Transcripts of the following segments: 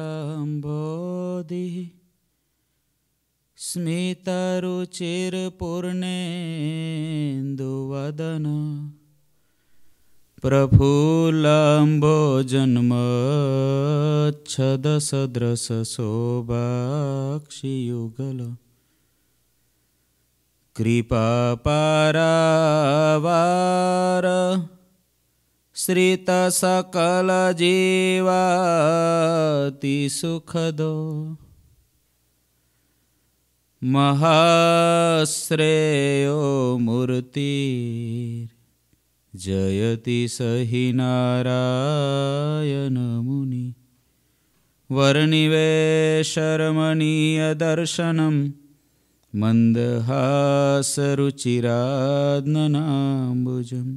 लम्बोधिः स्मितारुचिरपूर्णेन्दुवदन प्रफुल्लम्बो जन्मच्छदसदृशोभाक्षियुगल कृपापारावार श्रितसकलजीवातिसुखदो सुखदो महाश्रेयो मूर्तिर्जयति जयति स हि नारायणमुनि वर्णिवेशरमणीयदर्शनं मन्दहासरुचिरात्मनाम्बुजम्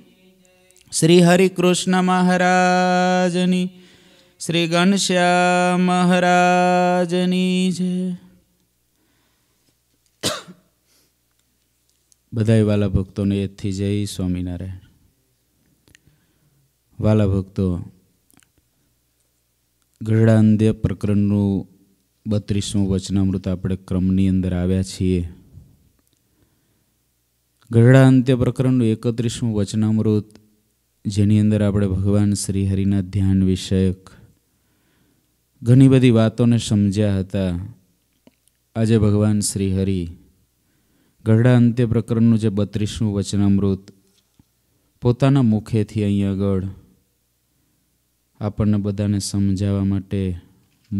શ્રી હરિકૃષ્ણ મહારાજની શ્રી ઘનશ્યામ મહારાજની છે બધાય વાલા ભક્તોને એથી જય સ્વામિનારાયણ વાલા ભક્તો ગઢડા પ્રકરણનું બત્રીસમું વચનામૃત આપણે ક્રમની અંદર આવ્યા છીએ ગઢડા અંત્ય પ્રકરણનું એકત્રીસમું વચનામૃત જેની અંદર આપણે ભગવાન શ્રી હરિના ધ્યાન વિષયક ઘણી બધી વાતોને સમજ્યા હતા આજે ભગવાન શ્રી હરિ ગઢડા અંત્ય પ્રકરણનું જે બત્રીસમું વચનામૃત પોતાના મુખેથી અહીં આગળ આપણને બધાને સમજાવવા માટે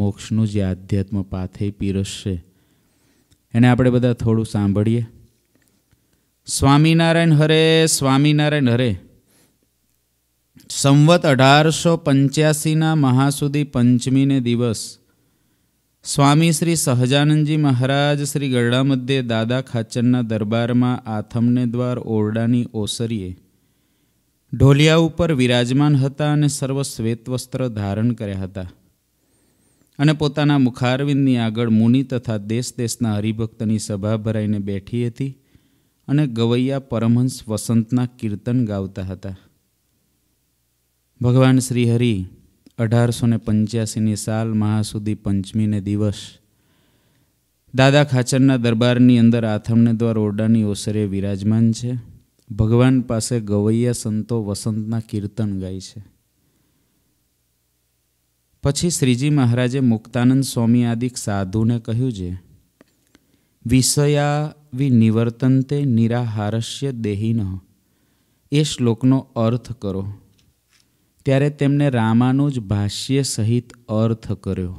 મોક્ષનું જે આધ્યાત્મ પાથે પીરસશે એને આપણે બધા થોડું સાંભળીએ સ્વામિનારાયણ હરે સ્વામિનારાયણ હરે સંવત અઢારસો પંચ્યાસીના મહાસુદી પંચમીને દિવસ સ્વામી શ્રી સહજાનંદજી મહારાજ શ્રી ગરડા મધ્યે દાદા ખાચરના દરબારમાં આથમને દ્વાર ઓરડાની ઓસરીએ ઢોલિયા ઉપર વિરાજમાન હતા અને સર્વ શ્વેતવસ્ત્ર ધારણ કર્યા હતા અને પોતાના મુખારવિંદની આગળ મુનિ તથા દેશ દેશના હરિભક્તની સભા ભરાઈને બેઠી હતી અને ગવૈયા પરમહંસ વસંતના કીર્તન ગાવતા હતા ભગવાન શ્રી હરિ અઢારસો ને પંચ્યાસીની સાલ મહાસુદી પંચમીને દિવસ દાદા ખાચરના દરબારની અંદર આથમને દ્વાર ઓરડાની ઓસરે વિરાજમાન છે ભગવાન પાસે ગવૈયા સંતો વસંતના કીર્તન ગાય છે પછી શ્રીજી મહારાજે મુક્તાનંદ સ્વામી આદિક સાધુને કહ્યું છે વિષયા વિ નિવર્તનતે નિરાહારસ્ય દેહીન એ શ્લોકનો અર્થ કરો ત્યારે તેમને જ ભાષ્ય સહિત અર્થ કર્યો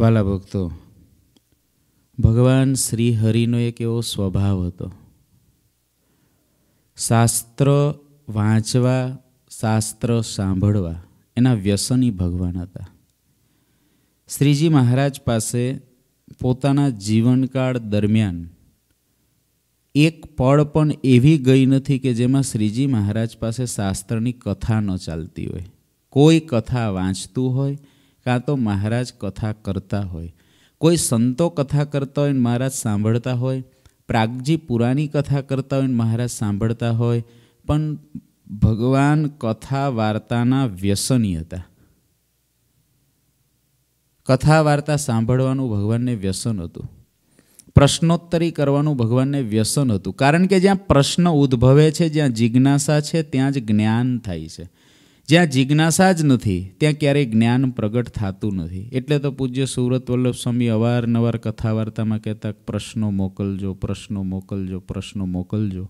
વાલા ભક્તો ભગવાન શ્રી હરિનો એક એવો સ્વભાવ હતો શાસ્ત્ર વાંચવા શાસ્ત્ર સાંભળવા એના વ્યસની ભગવાન હતા શ્રીજી મહારાજ પાસે પોતાના જીવનકાળ દરમિયાન એક પળ પણ એવી ગઈ નથી કે જેમાં શ્રીજી મહારાજ પાસે શાસ્ત્રની કથા ન ચાલતી હોય કોઈ કથા વાંચતું હોય કાં તો મહારાજ કથા કરતા હોય કોઈ સંતો કથા કરતા હોય મહારાજ સાંભળતા હોય પ્રાગજી પુરાની કથા કરતા હોય મહારાજ સાંભળતા હોય પણ ભગવાન કથા વાર્તાના વ્યસની હતા કથા વાર્તા સાંભળવાનું ભગવાનને વ્યસન હતું પ્રશ્નોત્તરી કરવાનું ભગવાનને વ્યસન હતું કારણ કે જ્યાં પ્રશ્ન ઉદ્ભવે છે જ્યાં જિજ્ઞાસા છે ત્યાં જ જ્ઞાન થાય છે જ્યાં જિજ્ઞાસા જ નથી ત્યાં ક્યારેય જ્ઞાન પ્રગટ થતું નથી એટલે તો પૂજ્ય સુરત વલ્લભ સ્વામી અવારનવાર કથા વાર્તામાં કહેતા પ્રશ્નો મોકલજો પ્રશ્નો મોકલજો પ્રશ્નો મોકલજો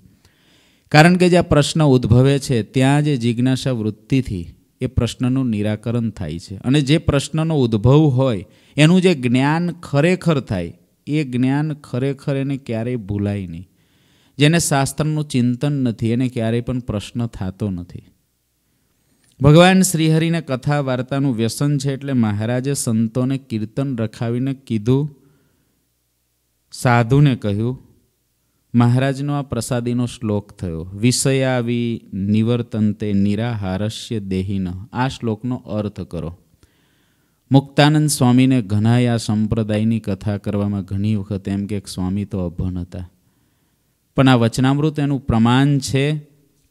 કારણ કે જ્યાં પ્રશ્ન ઉદ્ભવે છે ત્યાં જે જિજ્ઞાસા વૃત્તિથી એ પ્રશ્નનું નિરાકરણ થાય છે અને જે પ્રશ્નનો ઉદ્ભવ હોય એનું જે જ્ઞાન ખરેખર થાય એ જ્ઞાન ખરેખર એને ક્યારેય ભૂલાય નહીં જેને શાસ્ત્રનું ચિંતન નથી એને ક્યારેય પણ પ્રશ્ન થતો નથી ભગવાન શ્રીહરિને કથા વાર્તાનું વ્યસન છે એટલે મહારાજે સંતોને કીર્તન રખાવીને કીધું સાધુને કહ્યું મહારાજનો આ પ્રસાદીનો શ્લોક થયો વિષયાવી નિવર્તનતે નિરાહારસ્ય દેહીન આ શ્લોકનો અર્થ કરો મુક્તાનંદ સ્વામીને ઘણાય આ સંપ્રદાયની કથા કરવામાં ઘણી વખત એમ કે સ્વામી તો અભણ હતા પણ આ વચનામૃત એનું પ્રમાણ છે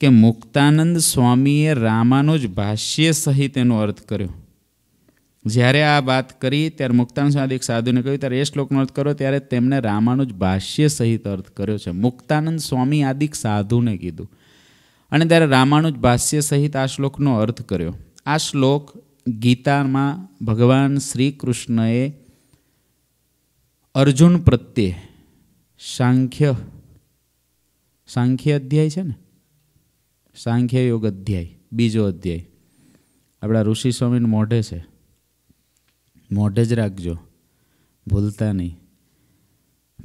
કે મુક્તાનંદ સ્વામીએ જ ભાષ્ય સહિત એનો અર્થ કર્યો જ્યારે આ વાત કરી ત્યારે મુક્તાનંદ સ્વામી એક સાધુને કહ્યું ત્યારે એ શ્લોકનો અર્થ કર્યો ત્યારે તેમણે જ ભાષ્ય સહિત અર્થ કર્યો છે મુક્તાનંદ સ્વામી આદિક સાધુને કીધું અને ત્યારે રામાનુજ ભાષ્ય સહિત આ શ્લોકનો અર્થ કર્યો આ શ્લોક ગીતામાં ભગવાન શ્રી કૃષ્ણએ અર્જુન પ્રત્યે સાંખ્ય સાંખ્ય અધ્યાય છે ને સાંખ્ય યોગ અધ્યાય બીજો અધ્યાય આપણા ઋષિ સ્વામીને મોઢે છે મોઢે જ રાખજો ભૂલતા નહીં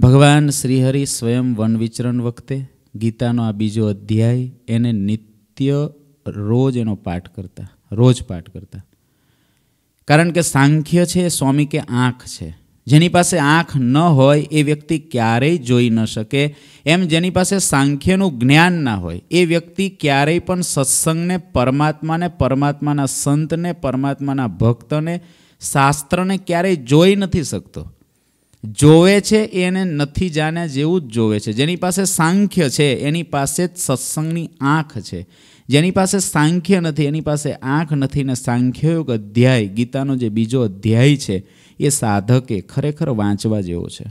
ભગવાન શ્રીહરિ સ્વયં વનવિચરણ વખતે ગીતાનો આ બીજો અધ્યાય એને નિત્ય રોજ એનો પાઠ કરતા રોજ પાઠ કરતા કારણ કે સાંખ્ય છે એ સ્વામી કે આંખ છે જેની પાસે આંખ ન હોય એ વ્યક્તિ ક્યારેય જોઈ ન શકે એમ જેની પાસે સાંખ્યનું જ્ઞાન ના હોય એ વ્યક્તિ ક્યારેય પણ સત્સંગને પરમાત્માને પરમાત્માના સંતને પરમાત્માના ભક્તને શાસ્ત્રને ક્યારેય જોઈ નથી શકતો જોવે છે એને નથી જાણ્યા જેવું જ જોવે છે જેની પાસે સાંખ્ય છે એની પાસે જ સત્સંગની આંખ છે જેની પાસે સાંખ્ય નથી એની પાસે આંખ નથી ને સાંખ્યયોગ અધ્યાય ગીતાનો જે બીજો અધ્યાય છે એ સાધકે ખરેખર વાંચવા જેવો છે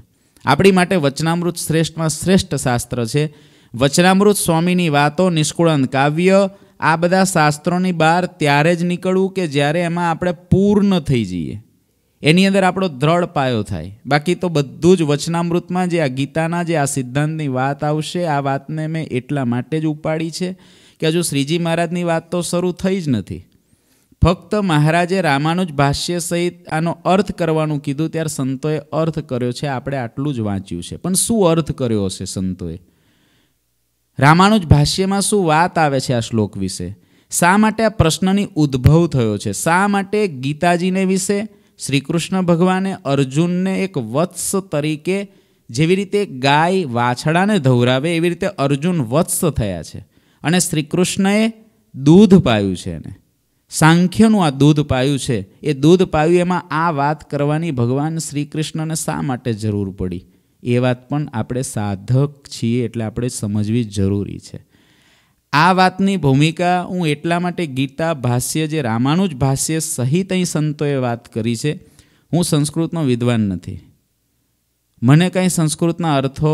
આપણી માટે વચનામૃત શ્રેષ્ઠમાં શ્રેષ્ઠ શાસ્ત્ર છે વચનામૃત સ્વામીની વાતો નિષ્કુળન કાવ્ય આ બધા શાસ્ત્રોની બહાર ત્યારે જ નીકળવું કે જ્યારે એમાં આપણે પૂર્ણ થઈ જઈએ એની અંદર આપણો દ્રઢ પાયો થાય બાકી તો બધું જ વચનામૃતમાં જે આ ગીતાના જે આ સિદ્ધાંતની વાત આવશે આ વાતને મેં એટલા માટે જ ઉપાડી છે કે હજુ શ્રીજી મહારાજની વાત તો શરૂ થઈ જ નથી ફક્ત મહારાજે રામાનુજ ભાષ્ય સહિત આનો અર્થ કરવાનું કીધું ત્યારે સંતોએ અર્થ કર્યો છે આપણે આટલું જ વાંચ્યું છે પણ શું અર્થ કર્યો હશે સંતોએ રામાનુજ ભાષ્યમાં શું વાત આવે છે આ શ્લોક વિશે શા માટે આ પ્રશ્નની ઉદ્ભવ થયો છે શા માટે ગીતાજીને વિશે શ્રીકૃષ્ણ ભગવાને અર્જુનને એક વત્સ તરીકે જેવી રીતે ગાય વાછડાને ધવરાવે એવી રીતે અર્જુન વત્સ થયા છે અને શ્રીકૃષ્ણએ દૂધ પાયું છે એને સાંખ્યનું આ દૂધ પાયું છે એ દૂધ પાયું એમાં આ વાત કરવાની ભગવાન શ્રી કૃષ્ણને શા માટે જરૂર પડી એ વાત પણ આપણે સાધક છીએ એટલે આપણે સમજવી જરૂરી છે આ વાતની ભૂમિકા હું એટલા માટે ગીતા ભાષ્ય જે રામાનુજ ભાષ્ય સહિત અહીં સંતોએ વાત કરી છે હું સંસ્કૃતનો વિદ્વાન નથી મને કાંઈ સંસ્કૃતના અર્થો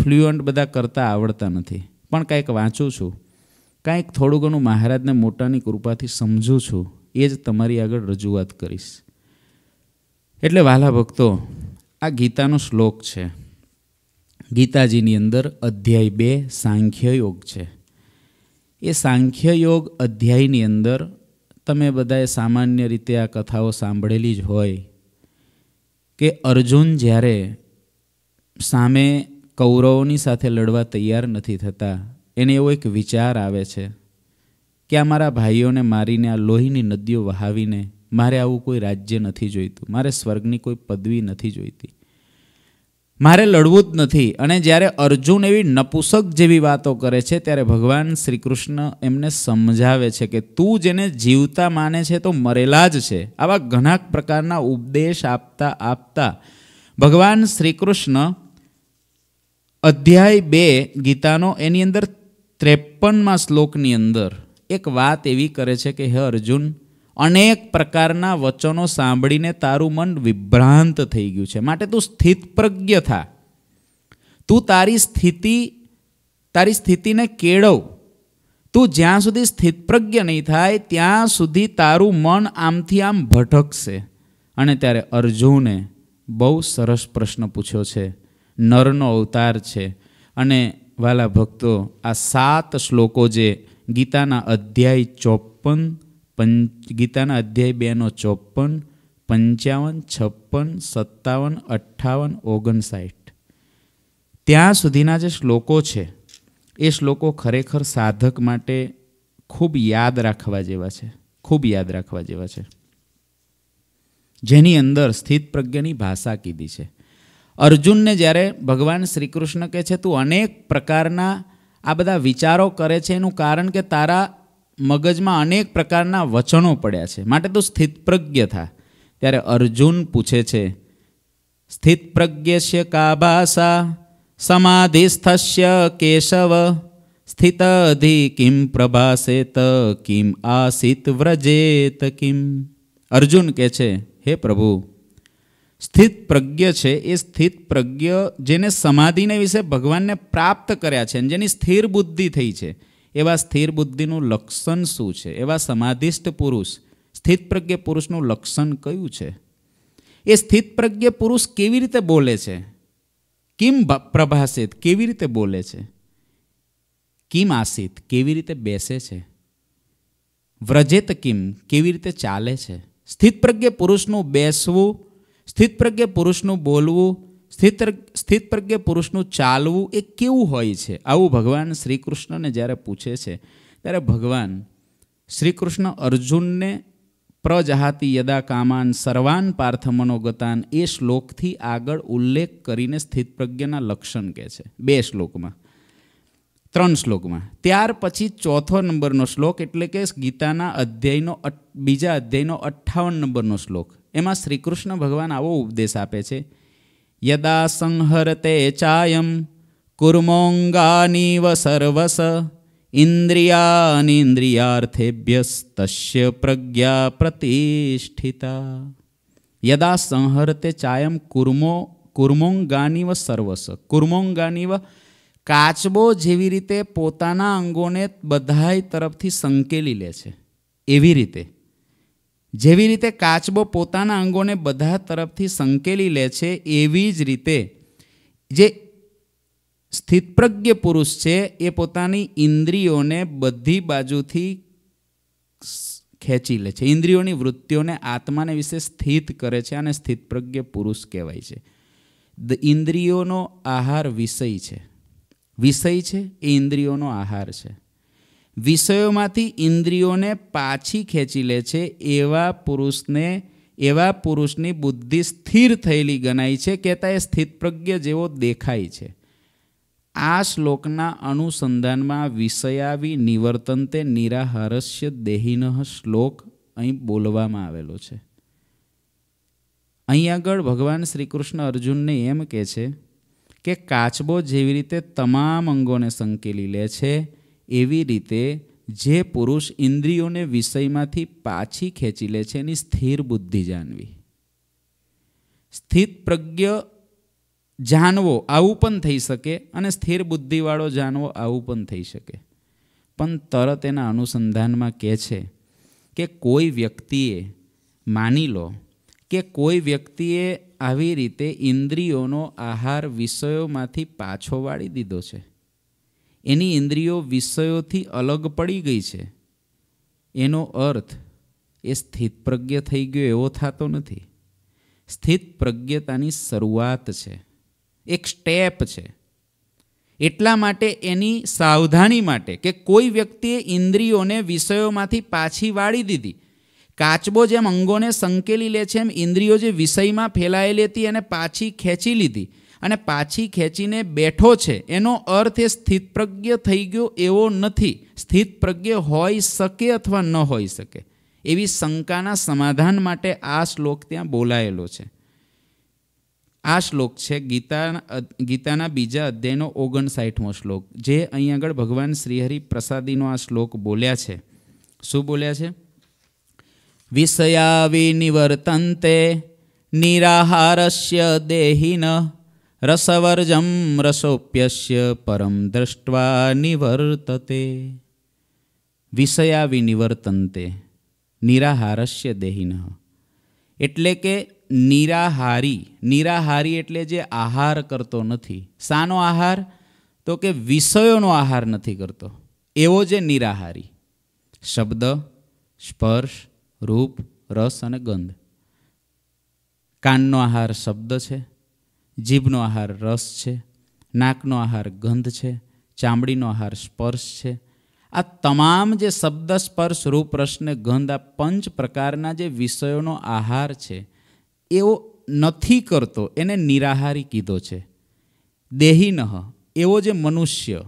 ફ્લુઅન્ટ બધા કરતાં આવડતા નથી પણ કંઈક વાંચું છું કાંઈક થોડું ઘણું મહારાજને મોટાની કૃપાથી સમજું છું એ જ તમારી આગળ રજૂઆત કરીશ એટલે વાલા ભક્તો આ ગીતાનો શ્લોક છે ગીતાજીની અંદર અધ્યાય બે સાંખ્ય યોગ છે એ સાંખ્ય યોગ અધ્યાયની અંદર તમે બધાએ સામાન્ય રીતે આ કથાઓ સાંભળેલી જ હોય કે અર્જુન જ્યારે સામે કૌરવોની સાથે લડવા તૈયાર નથી થતા એને એવો એક વિચાર આવે છે કે આ મારા ભાઈઓને મારીને આ લોહીની નદીઓ વહાવીને મારે આવું કોઈ રાજ્ય નથી જોઈતું મારે સ્વર્ગની કોઈ પદવી નથી જોઈતી મારે લડવું જ નથી અને જ્યારે અર્જુન એવી નપુસક જેવી વાતો કરે છે ત્યારે ભગવાન શ્રી કૃષ્ણ એમને સમજાવે છે કે તું જેને જીવતા માને છે તો મરેલા જ છે આવા ઘણા પ્રકારના ઉપદેશ આપતા આપતા ભગવાન શ્રી કૃષ્ણ અધ્યાય બે ગીતાનો એની અંદર ત્રેપનમાં શ્લોકની અંદર એક વાત એવી કરે છે કે હે અર્જુન અનેક પ્રકારના વચનો સાંભળીને તારું મન વિભ્રાંત થઈ ગયું છે માટે તું સ્થિતપ્રજ્ઞ થા તું તારી સ્થિતિ તારી સ્થિતિને કેળવ તું જ્યાં સુધી સ્થિતપ્રજ્ઞ નહીં થાય ત્યાં સુધી તારું મન આમથી આમ ભટકશે અને ત્યારે અર્જુને બહુ સરસ પ્રશ્ન પૂછ્યો છે નરનો અવતાર છે અને વાલા ભક્તો આ સાત શ્લોકો જે ગીતાના અધ્યાય ચોપન પંચ ગીતાના અધ્યાય બેનો ચોપન પંચાવન છપ્પન સત્તાવન અઠ્ઠાવન ઓગણસાઠ ત્યાં સુધીના જે શ્લોકો છે એ શ્લોકો ખરેખર સાધક માટે ખૂબ યાદ રાખવા જેવા છે ખૂબ યાદ રાખવા જેવા છે જેની અંદર સ્થિત પ્રજ્ઞની ભાષા કીધી છે અર્જુનને જ્યારે ભગવાન શ્રી કૃષ્ણ કહે છે તું અનેક પ્રકારના આ બધા વિચારો કરે છે એનું કારણ કે તારા મગજમાં અનેક પ્રકારના વચનો પડ્યા છે માટે તું પ્રજ્ઞ થા ત્યારે અર્જુન પૂછે છે સ્થિતપ્રજ્ઞ કા ભાષા સમાધિસ્થસ્ય કેશવ સ્થિતધિ કિમ પ્રભાસેત કિમ આસિત વ્રજેત કિમ અર્જુન કહે છે હે પ્રભુ સ્થિત પ્રજ્ઞ છે એ સ્થિત પ્રજ્ઞ જેને સમાધિને વિશે ભગવાનને પ્રાપ્ત કર્યા છે જેની સ્થિર બુદ્ધિ થઈ છે એવા સ્થિર બુદ્ધિનું લક્ષણ શું છે એવા સમાધિષ્ઠ પુરુષ સ્થિત પ્રજ્ઞ પુરુષનું લક્ષણ કયું છે એ સ્થિત પ્રજ્ઞ પુરુષ કેવી રીતે બોલે છે કિમ પ્રભાસિત કેવી રીતે બોલે છે કિમ આસિત કેવી રીતે બેસે છે વ્રજેત કિમ કેવી રીતે ચાલે છે સ્થિત પ્રજ્ઞ પુરુષનું બેસવું સ્થિત સ્થિતપ્રજ્ઞ પુરુષનું બોલવું સ્થિત સ્થિત સ્થિતપ્રજ્ઞ પુરુષનું ચાલવું એ કેવું હોય છે આવું ભગવાન શ્રી કૃષ્ણને જ્યારે પૂછે છે ત્યારે ભગવાન શ્રી કૃષ્ણ અર્જુનને પ્રજહાતિ યદા કામાન સર્વાન પાર્થ મનોગતાન એ શ્લોકથી આગળ ઉલ્લેખ કરીને સ્થિત પ્રજ્ઞના લક્ષણ કહે છે બે શ્લોકમાં ત્રણ શ્લોકમાં ત્યાર પછી ચોથો નંબરનો શ્લોક એટલે કે ગીતાના અધ્યાયનો બીજા અધ્યાયનો અઠ્ઠાવન નંબરનો શ્લોક એમાં શ્રીકૃષ્ણ ભગવાન આવો ઉપદેશ આપે છે યદા સંહરતે ચાયમ કુર્મોંગાનીવ સર્વસ ઇન્દ્રિયાનિન્દ્રિયાર્થેભ્યસ્તસ્ય પ્રજ્ઞા પ્રતિષ્ઠિતા યદા સંહરતે ચાયમ કુર્મો કુર્મોંગાનીવ સર્વસ કુર્મોંગાનીવ કાચબો જેવી રીતે પોતાના અંગોને બધાય તરફથી સંકેલી લે છે એવી રીતે જેવી રીતે કાચબો પોતાના અંગોને બધા તરફથી સંકેલી લે છે એવી જ રીતે જે સ્થિતપ્રજ્ઞ પુરુષ છે એ પોતાની ઇન્દ્રિયોને બધી બાજુથી ખેંચી લે છે ઇન્દ્રિયોની વૃત્તિઓને આત્માને વિશે સ્થિત કરે છે અને સ્થિતપ્રજ્ઞ પુરુષ કહેવાય છે ઇન્દ્રિયોનો આહાર વિષય છે વિષય છે એ ઇન્દ્રિયોનો આહાર છે વિષયોમાંથી ઇન્દ્રિયોને પાછી ખેંચી લે છે એવા પુરુષને એવા પુરુષની બુદ્ધિ સ્થિર થયેલી ગણાય છે કહેતા એ સ્થિતપ્રજ્ઞ જેવો દેખાય છે આ શ્લોકના અનુસંધાનમાં વિષયાવી નિવર્તન તે નિરાહરસ્ય દેહીનઃ શ્લોક અહીં બોલવામાં આવેલો છે અહીં આગળ ભગવાન શ્રી કૃષ્ણ અર્જુનને એમ કહે છે કે કાચબો જેવી રીતે તમામ અંગોને સંકેલી લે છે એવી રીતે જે પુરુષ ઇન્દ્રિયોને વિષયમાંથી પાછી ખેંચી લે છે એની સ્થિર બુદ્ધિ જાણવી સ્થિત પ્રજ્ઞ જાણવો આવું પણ થઈ શકે અને સ્થિર બુદ્ધિવાળો જાણવો આવું પણ થઈ શકે પણ તરત એના અનુસંધાનમાં કહે છે કે કોઈ વ્યક્તિએ માની લો કે કોઈ વ્યક્તિએ આવી રીતે ઇન્દ્રિયોનો આહાર વિષયોમાંથી પાછો વાળી દીધો છે એની ઇન્દ્રિયો વિષયોથી અલગ પડી ગઈ છે એનો અર્થ એ સ્થિતપ્રજ્ઞ થઈ ગયો એવો થતો નથી સ્થિતપ્રજ્ઞતાની શરૂઆત છે એક સ્ટેપ છે એટલા માટે એની સાવધાની માટે કે કોઈ વ્યક્તિએ ઇન્દ્રિયોને વિષયોમાંથી પાછી વાળી દીધી કાચબો જેમ અંગોને સંકેલી લે છે એમ ઇન્દ્રિયો જે વિષયમાં ફેલાયેલી હતી એને પાછી ખેંચી લીધી અને પાછી ખેંચીને બેઠો છે એનો અર્થ એ સ્થિતપ્રજ્ઞ થઈ ગયો એવો નથી સ્થિતપ્રજ્ઞ હોઈ શકે અથવા ન હોઈ શકે એવી શંકાના સમાધાન માટે આ શ્લોક ત્યાં બોલાયેલો છે આ શ્લોક છે ગીતા ગીતાના બીજા અધ્યાયનો ઓગણસાઠમો શ્લોક જે અહીં આગળ ભગવાન શ્રીહરિ પ્રસાદીનો આ શ્લોક બોલ્યા છે શું બોલ્યા છે વિષયા વિનિવર્તન્તે નિરાહારસ્ય દેહિન રસવર્જમ રસોપ્યસ્ય પરમ દ્રષ્ટવા નિવર્તતે વિષયા વિનિવર્તન્તે નિરાહારસ્ય દેહિન એટલે કે નિરાહારી નિરાહારી એટલે જે આહાર કરતો નથી શાનો આહાર તો કે વિષયોનો આહાર નથી કરતો એવો જે નિરાહારી શબ્દ સ્પર્શ રૂપ રસ અને ગંધ કાનનો આહાર શબ્દ છે જીભનો આહાર રસ છે નાકનો આહાર ગંધ છે ચામડીનો આહાર સ્પર્શ છે આ તમામ જે શબ્દ સ્પર્શ રૂપ રસને ગંધ આ પંચ પ્રકારના જે વિષયોનો આહાર છે એવો નથી કરતો એને નિરાહારી કીધો છે દેહીનહ એવો જે મનુષ્ય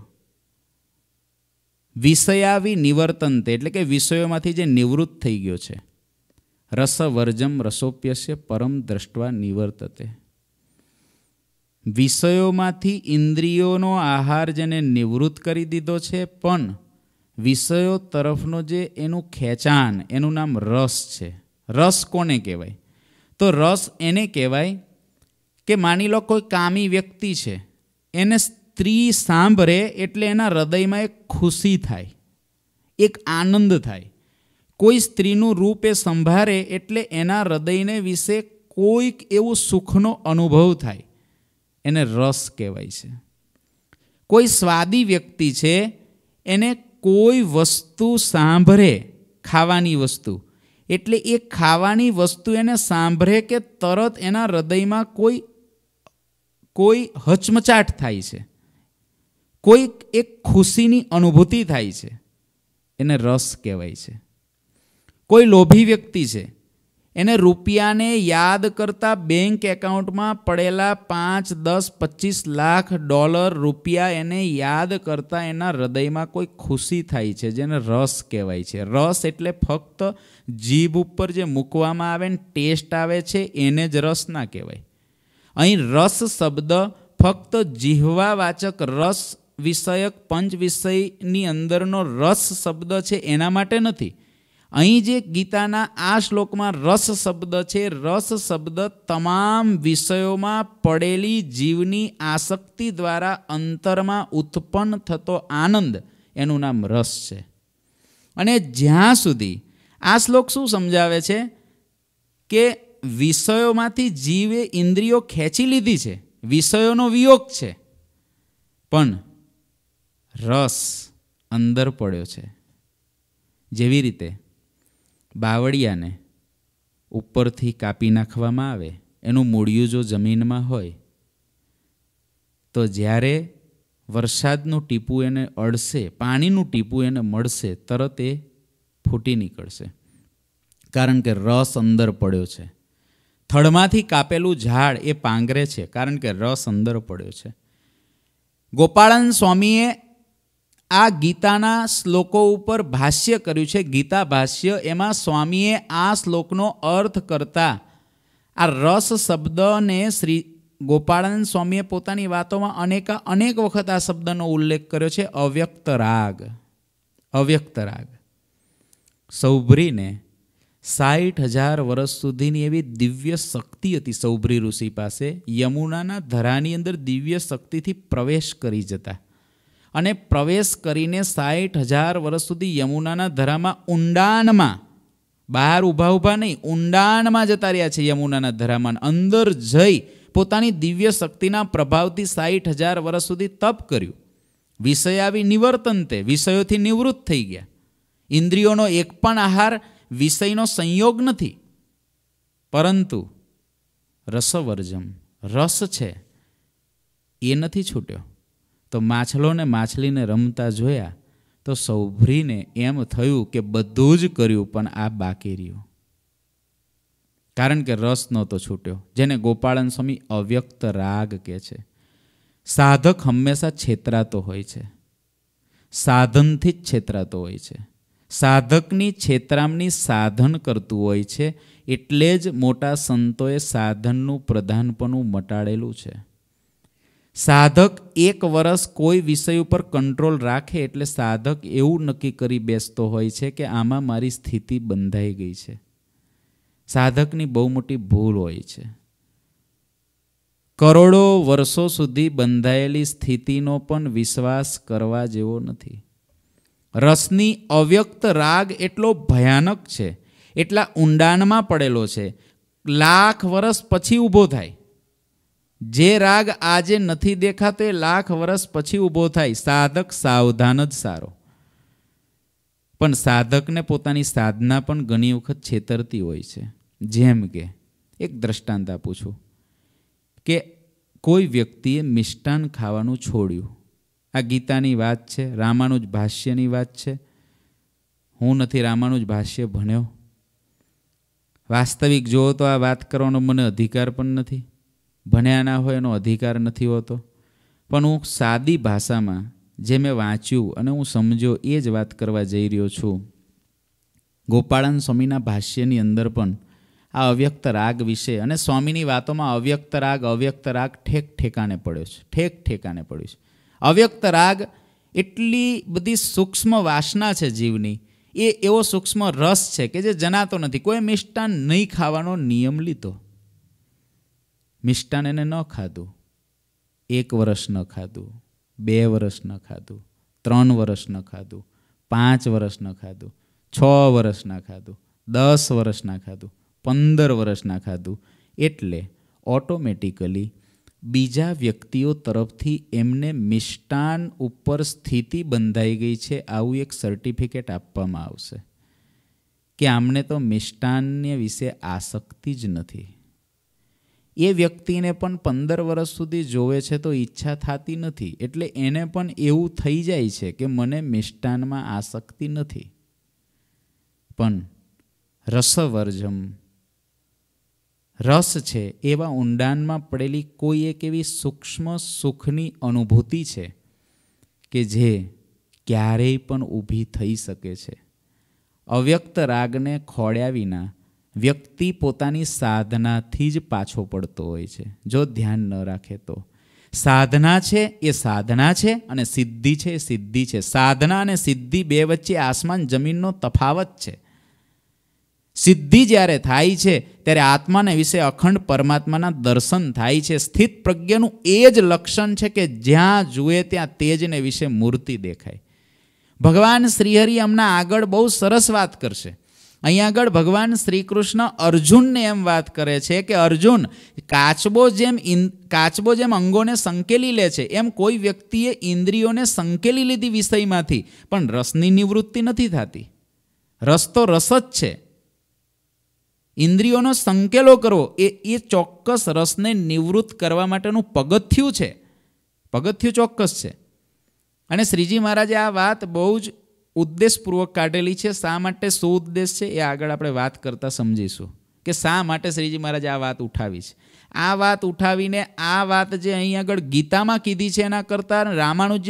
વિષયાવી નિવર્તનતે એટલે કે વિષયોમાંથી જે નિવૃત્ત થઈ ગયો છે રસવર્જમ રસોપ્યસ્ય પરમ દ્રષ્ટવા નિવર્તતે વિષયોમાંથી ઇન્દ્રિયોનો આહાર જેને નિવૃત્ત કરી દીધો છે પણ વિષયો તરફનો જે એનું ખેંચાણ એનું નામ રસ છે રસ કોને કહેવાય તો રસ એને કહેવાય કે માની લો કોઈ કામી વ્યક્તિ છે એને સ્ત્રી સાંભળે એટલે એના હૃદયમાં એક ખુશી થાય એક આનંદ થાય કોઈ સ્ત્રીનું રૂપ એ સંભાળે એટલે એના હૃદયને વિશે કોઈક એવું સુખનો અનુભવ થાય એને રસ કહેવાય છે કોઈ સ્વાદી વ્યક્તિ છે એને કોઈ વસ્તુ સાંભળે ખાવાની વસ્તુ એટલે એ ખાવાની વસ્તુ એને સાંભળે કે તરત એના હૃદયમાં કોઈ કોઈ હચમચાટ થાય છે કોઈ એક ખુશીની અનુભૂતિ થાય છે એને રસ કહેવાય છે કોઈ લોભી વ્યક્તિ છે એને રૂપિયાને યાદ કરતાં બેંક એકાઉન્ટમાં પડેલા પાંચ દસ પચીસ લાખ ડોલર રૂપિયા એને યાદ કરતાં એના હૃદયમાં કોઈ ખુશી થાય છે જેને રસ કહેવાય છે રસ એટલે ફક્ત જીભ ઉપર જે મૂકવામાં આવે ને ટેસ્ટ આવે છે એને જ રસ ના કહેવાય અહીં રસ શબ્દ ફક્ત જીહવાવાચક રસ વિષયક પંચ વિષયની અંદરનો રસ શબ્દ છે એના માટે નથી અહીં જે ગીતાના આ શ્લોકમાં રસ શબ્દ છે રસ શબ્દ તમામ વિષયોમાં પડેલી જીવની આસક્તિ દ્વારા અંતરમાં ઉત્પન્ન થતો આનંદ એનું નામ રસ છે અને જ્યાં સુધી આ શ્લોક શું સમજાવે છે કે વિષયોમાંથી જીવે ઇન્દ્રિયો ખેંચી લીધી છે વિષયોનો વિયોગ છે પણ રસ અંદર પડ્યો છે જેવી રીતે બાવળિયાને ઉપરથી કાપી નાખવામાં આવે એનું મૂળિયું જો જમીનમાં હોય તો જ્યારે વરસાદનું ટીપું એને અડશે પાણીનું ટીપું એને મળશે તરત એ ફૂટી નીકળશે કારણ કે રસ અંદર પડ્યો છે થડમાંથી કાપેલું ઝાડ એ પાંગરે છે કારણ કે રસ અંદર પડ્યો છે ગોપાળન સ્વામીએ આ ગીતાના શ્લોકો ઉપર ભાષ્ય કર્યું છે ગીતા ભાષ્ય એમાં સ્વામીએ આ શ્લોકનો અર્થ કરતા આ રસ શબ્દને શ્રી ગોપાળાનંદ સ્વામીએ પોતાની વાતોમાં અનેકા અનેક વખત આ શબ્દનો ઉલ્લેખ કર્યો છે અવ્યક્ત રાગ અવ્યક્ત રાગ સૌભરીને સાઠ હજાર વર્ષ સુધીની એવી દિવ્ય શક્તિ હતી સૌભરી ઋષિ પાસે યમુનાના ધરાની અંદર દિવ્ય શક્તિથી પ્રવેશ કરી જતા અને પ્રવેશ કરીને સાઠ હજાર વર્ષ સુધી યમુનાના ધરામાં ઊંડાણમાં બહાર ઊભા ઊભા નહીં ઊંડાણમાં જતા રહ્યા છે યમુનાના ધરામાં અંદર જઈ પોતાની દિવ્ય શક્તિના પ્રભાવથી સાઠ હજાર વર્ષ સુધી તપ કર્યું વિષય આવી નિવર્તન તે વિષયોથી નિવૃત્ત થઈ ગયા ઇન્દ્રિયોનો એક પણ આહાર વિષયનો સંયોગ નથી પરંતુ રસવર્જમ રસ છે એ નથી છૂટ્યો તો માછલોને માછલીને રમતા જોયા તો સૌભરીને એમ થયું કે બધું જ કર્યું પણ આ બાકી રહ્યું કારણ કે રસ નહોતો છૂટ્યો જેને ગોપાળન સ્વામી અવ્યક્ત રાગ કહે છે સાધક હંમેશા છેતરાતો હોય છે સાધનથી જ છેતરાતો હોય છે સાધકની છેતરામની સાધન કરતું હોય છે એટલે જ મોટા સંતોએ સાધનનું પ્રધાનપણું મટાડેલું છે સાધક એક વર્ષ કોઈ વિષય ઉપર કંટ્રોલ રાખે એટલે સાધક એવું નક્કી કરી બેસતો હોય છે કે આમાં મારી સ્થિતિ બંધાઈ ગઈ છે સાધકની બહુ મોટી ભૂલ હોય છે કરોડો વર્ષો સુધી બંધાયેલી સ્થિતિનો પણ વિશ્વાસ કરવા જેવો નથી રસની અવ્યક્ત રાગ એટલો ભયાનક છે એટલા ઊંડાણમાં પડેલો છે લાખ વર્ષ પછી ઊભો થાય જે રાગ આજે નથી દેખાતો એ લાખ વર્ષ પછી ઊભો થાય સાધક સાવધાન જ સારો પણ સાધકને પોતાની સાધના પણ ઘણી વખત છેતરતી હોય છે જેમ કે એક દ્રષ્ટાંત આપું છું કે કોઈ વ્યક્તિએ મિષ્ટાન ખાવાનું છોડ્યું આ ગીતાની વાત છે રામાનુજ ભાષ્યની વાત છે હું નથી રામાનુજ ભાષ્ય ભણ્યો વાસ્તવિક જુઓ તો આ વાત કરવાનો મને અધિકાર પણ નથી ભણ્યા ના હોય એનો અધિકાર નથી હોતો પણ હું સાદી ભાષામાં જે મેં વાંચ્યું અને હું સમજો એ જ વાત કરવા જઈ રહ્યો છું ગોપાળન સ્વામીના ભાષ્યની અંદર પણ આ અવ્યક્ત રાગ વિશે અને સ્વામીની વાતોમાં અવ્યક્ત રાગ અવ્યક્ત રાગ ઠેક ઠેકાને પડ્યો છે ઠેક ઠેકાને પડ્યો છે અવ્યક્ત રાગ એટલી બધી સૂક્ષ્મ વાસના છે જીવની એ એવો સૂક્ષ્મ રસ છે કે જે જણાતો નથી કોઈ મિષ્ટાન નહીં ખાવાનો નિયમ લીધો મિષ્ટાન એને ન ખાધું એક વર્ષ ન ખાધું બે વર્ષ ન ખાધું ત્રણ વર્ષ ન ખાધું પાંચ વર્ષ ન ખાધું છ વર્ષ ના ખાધું દસ વર્ષ ના ખાધું પંદર વર્ષ ના ખાધું એટલે ઓટોમેટિકલી બીજા વ્યક્તિઓ તરફથી એમને મિષ્ટાન ઉપર સ્થિતિ બંધાઈ ગઈ છે આવું એક સર્ટિફિકેટ આપવામાં આવશે કે આમને તો મિષ્ટાન્ય વિશે આસક્તિ જ નથી એ વ્યક્તિને પણ પંદર વર્ષ સુધી જોવે છે તો ઈચ્છા થતી નથી એટલે એને પણ એવું થઈ જાય છે કે મને મિષ્ટાનમાં આસક્તિ નથી પણ રસવર્જમ રસ છે એવા ઊંડાણમાં પડેલી કોઈ એક એવી સૂક્ષ્મ સુખની અનુભૂતિ છે કે જે ક્યારેય પણ ઊભી થઈ શકે છે અવ્યક્ત રાગને ખોળ્યા વિના વ્યક્તિ પોતાની સાધનાથી જ પાછો પડતો હોય છે જો ધ્યાન ન રાખે તો સાધના છે એ સાધના છે અને સિદ્ધિ છે એ સિદ્ધિ છે સાધના અને સિદ્ધિ બે વચ્ચે આસમાન જમીનનો તફાવત છે સિદ્ધિ જ્યારે થાય છે ત્યારે આત્માને વિશે અખંડ પરમાત્માના દર્શન થાય છે સ્થિત પ્રજ્ઞનું એ જ લક્ષણ છે કે જ્યાં જુએ ત્યાં તેજને વિશે મૂર્તિ દેખાય ભગવાન શ્રીહરિ હમણાં આગળ બહુ સરસ વાત કરશે અહીંયા આગળ ભગવાન શ્રી કૃષ્ણ અર્જુનને એમ વાત કરે છે કે અર્જુન કાચબો જેમ કાચબો જેમ અંગોને સંકેલી લે છે એમ કોઈ વ્યક્તિએ ઇન્દ્રિયોને સંકેલી લીધી વિષયમાંથી પણ રસની નિવૃત્તિ નથી થતી રસ તો રસ જ છે ઇન્દ્રિયોનો સંકેલો કરવો એ એ ચોક્કસ રસને નિવૃત્ત કરવા માટેનું પગથિયું છે પગથિયું ચોક્કસ છે અને શ્રીજી મહારાજે આ વાત બહુ જ ઉદ્દેશપૂર્વક કાઢેલી છે શા માટે શું ઉદ્દેશ છે એ આગળ આપણે વાત કરતાં સમજીશું કે શા માટે શ્રીજી મહારાજ આ વાત ઉઠાવી છે આ વાત ઉઠાવીને આ વાત જે અહીં આગળ ગીતામાં કીધી છે એના કરતાં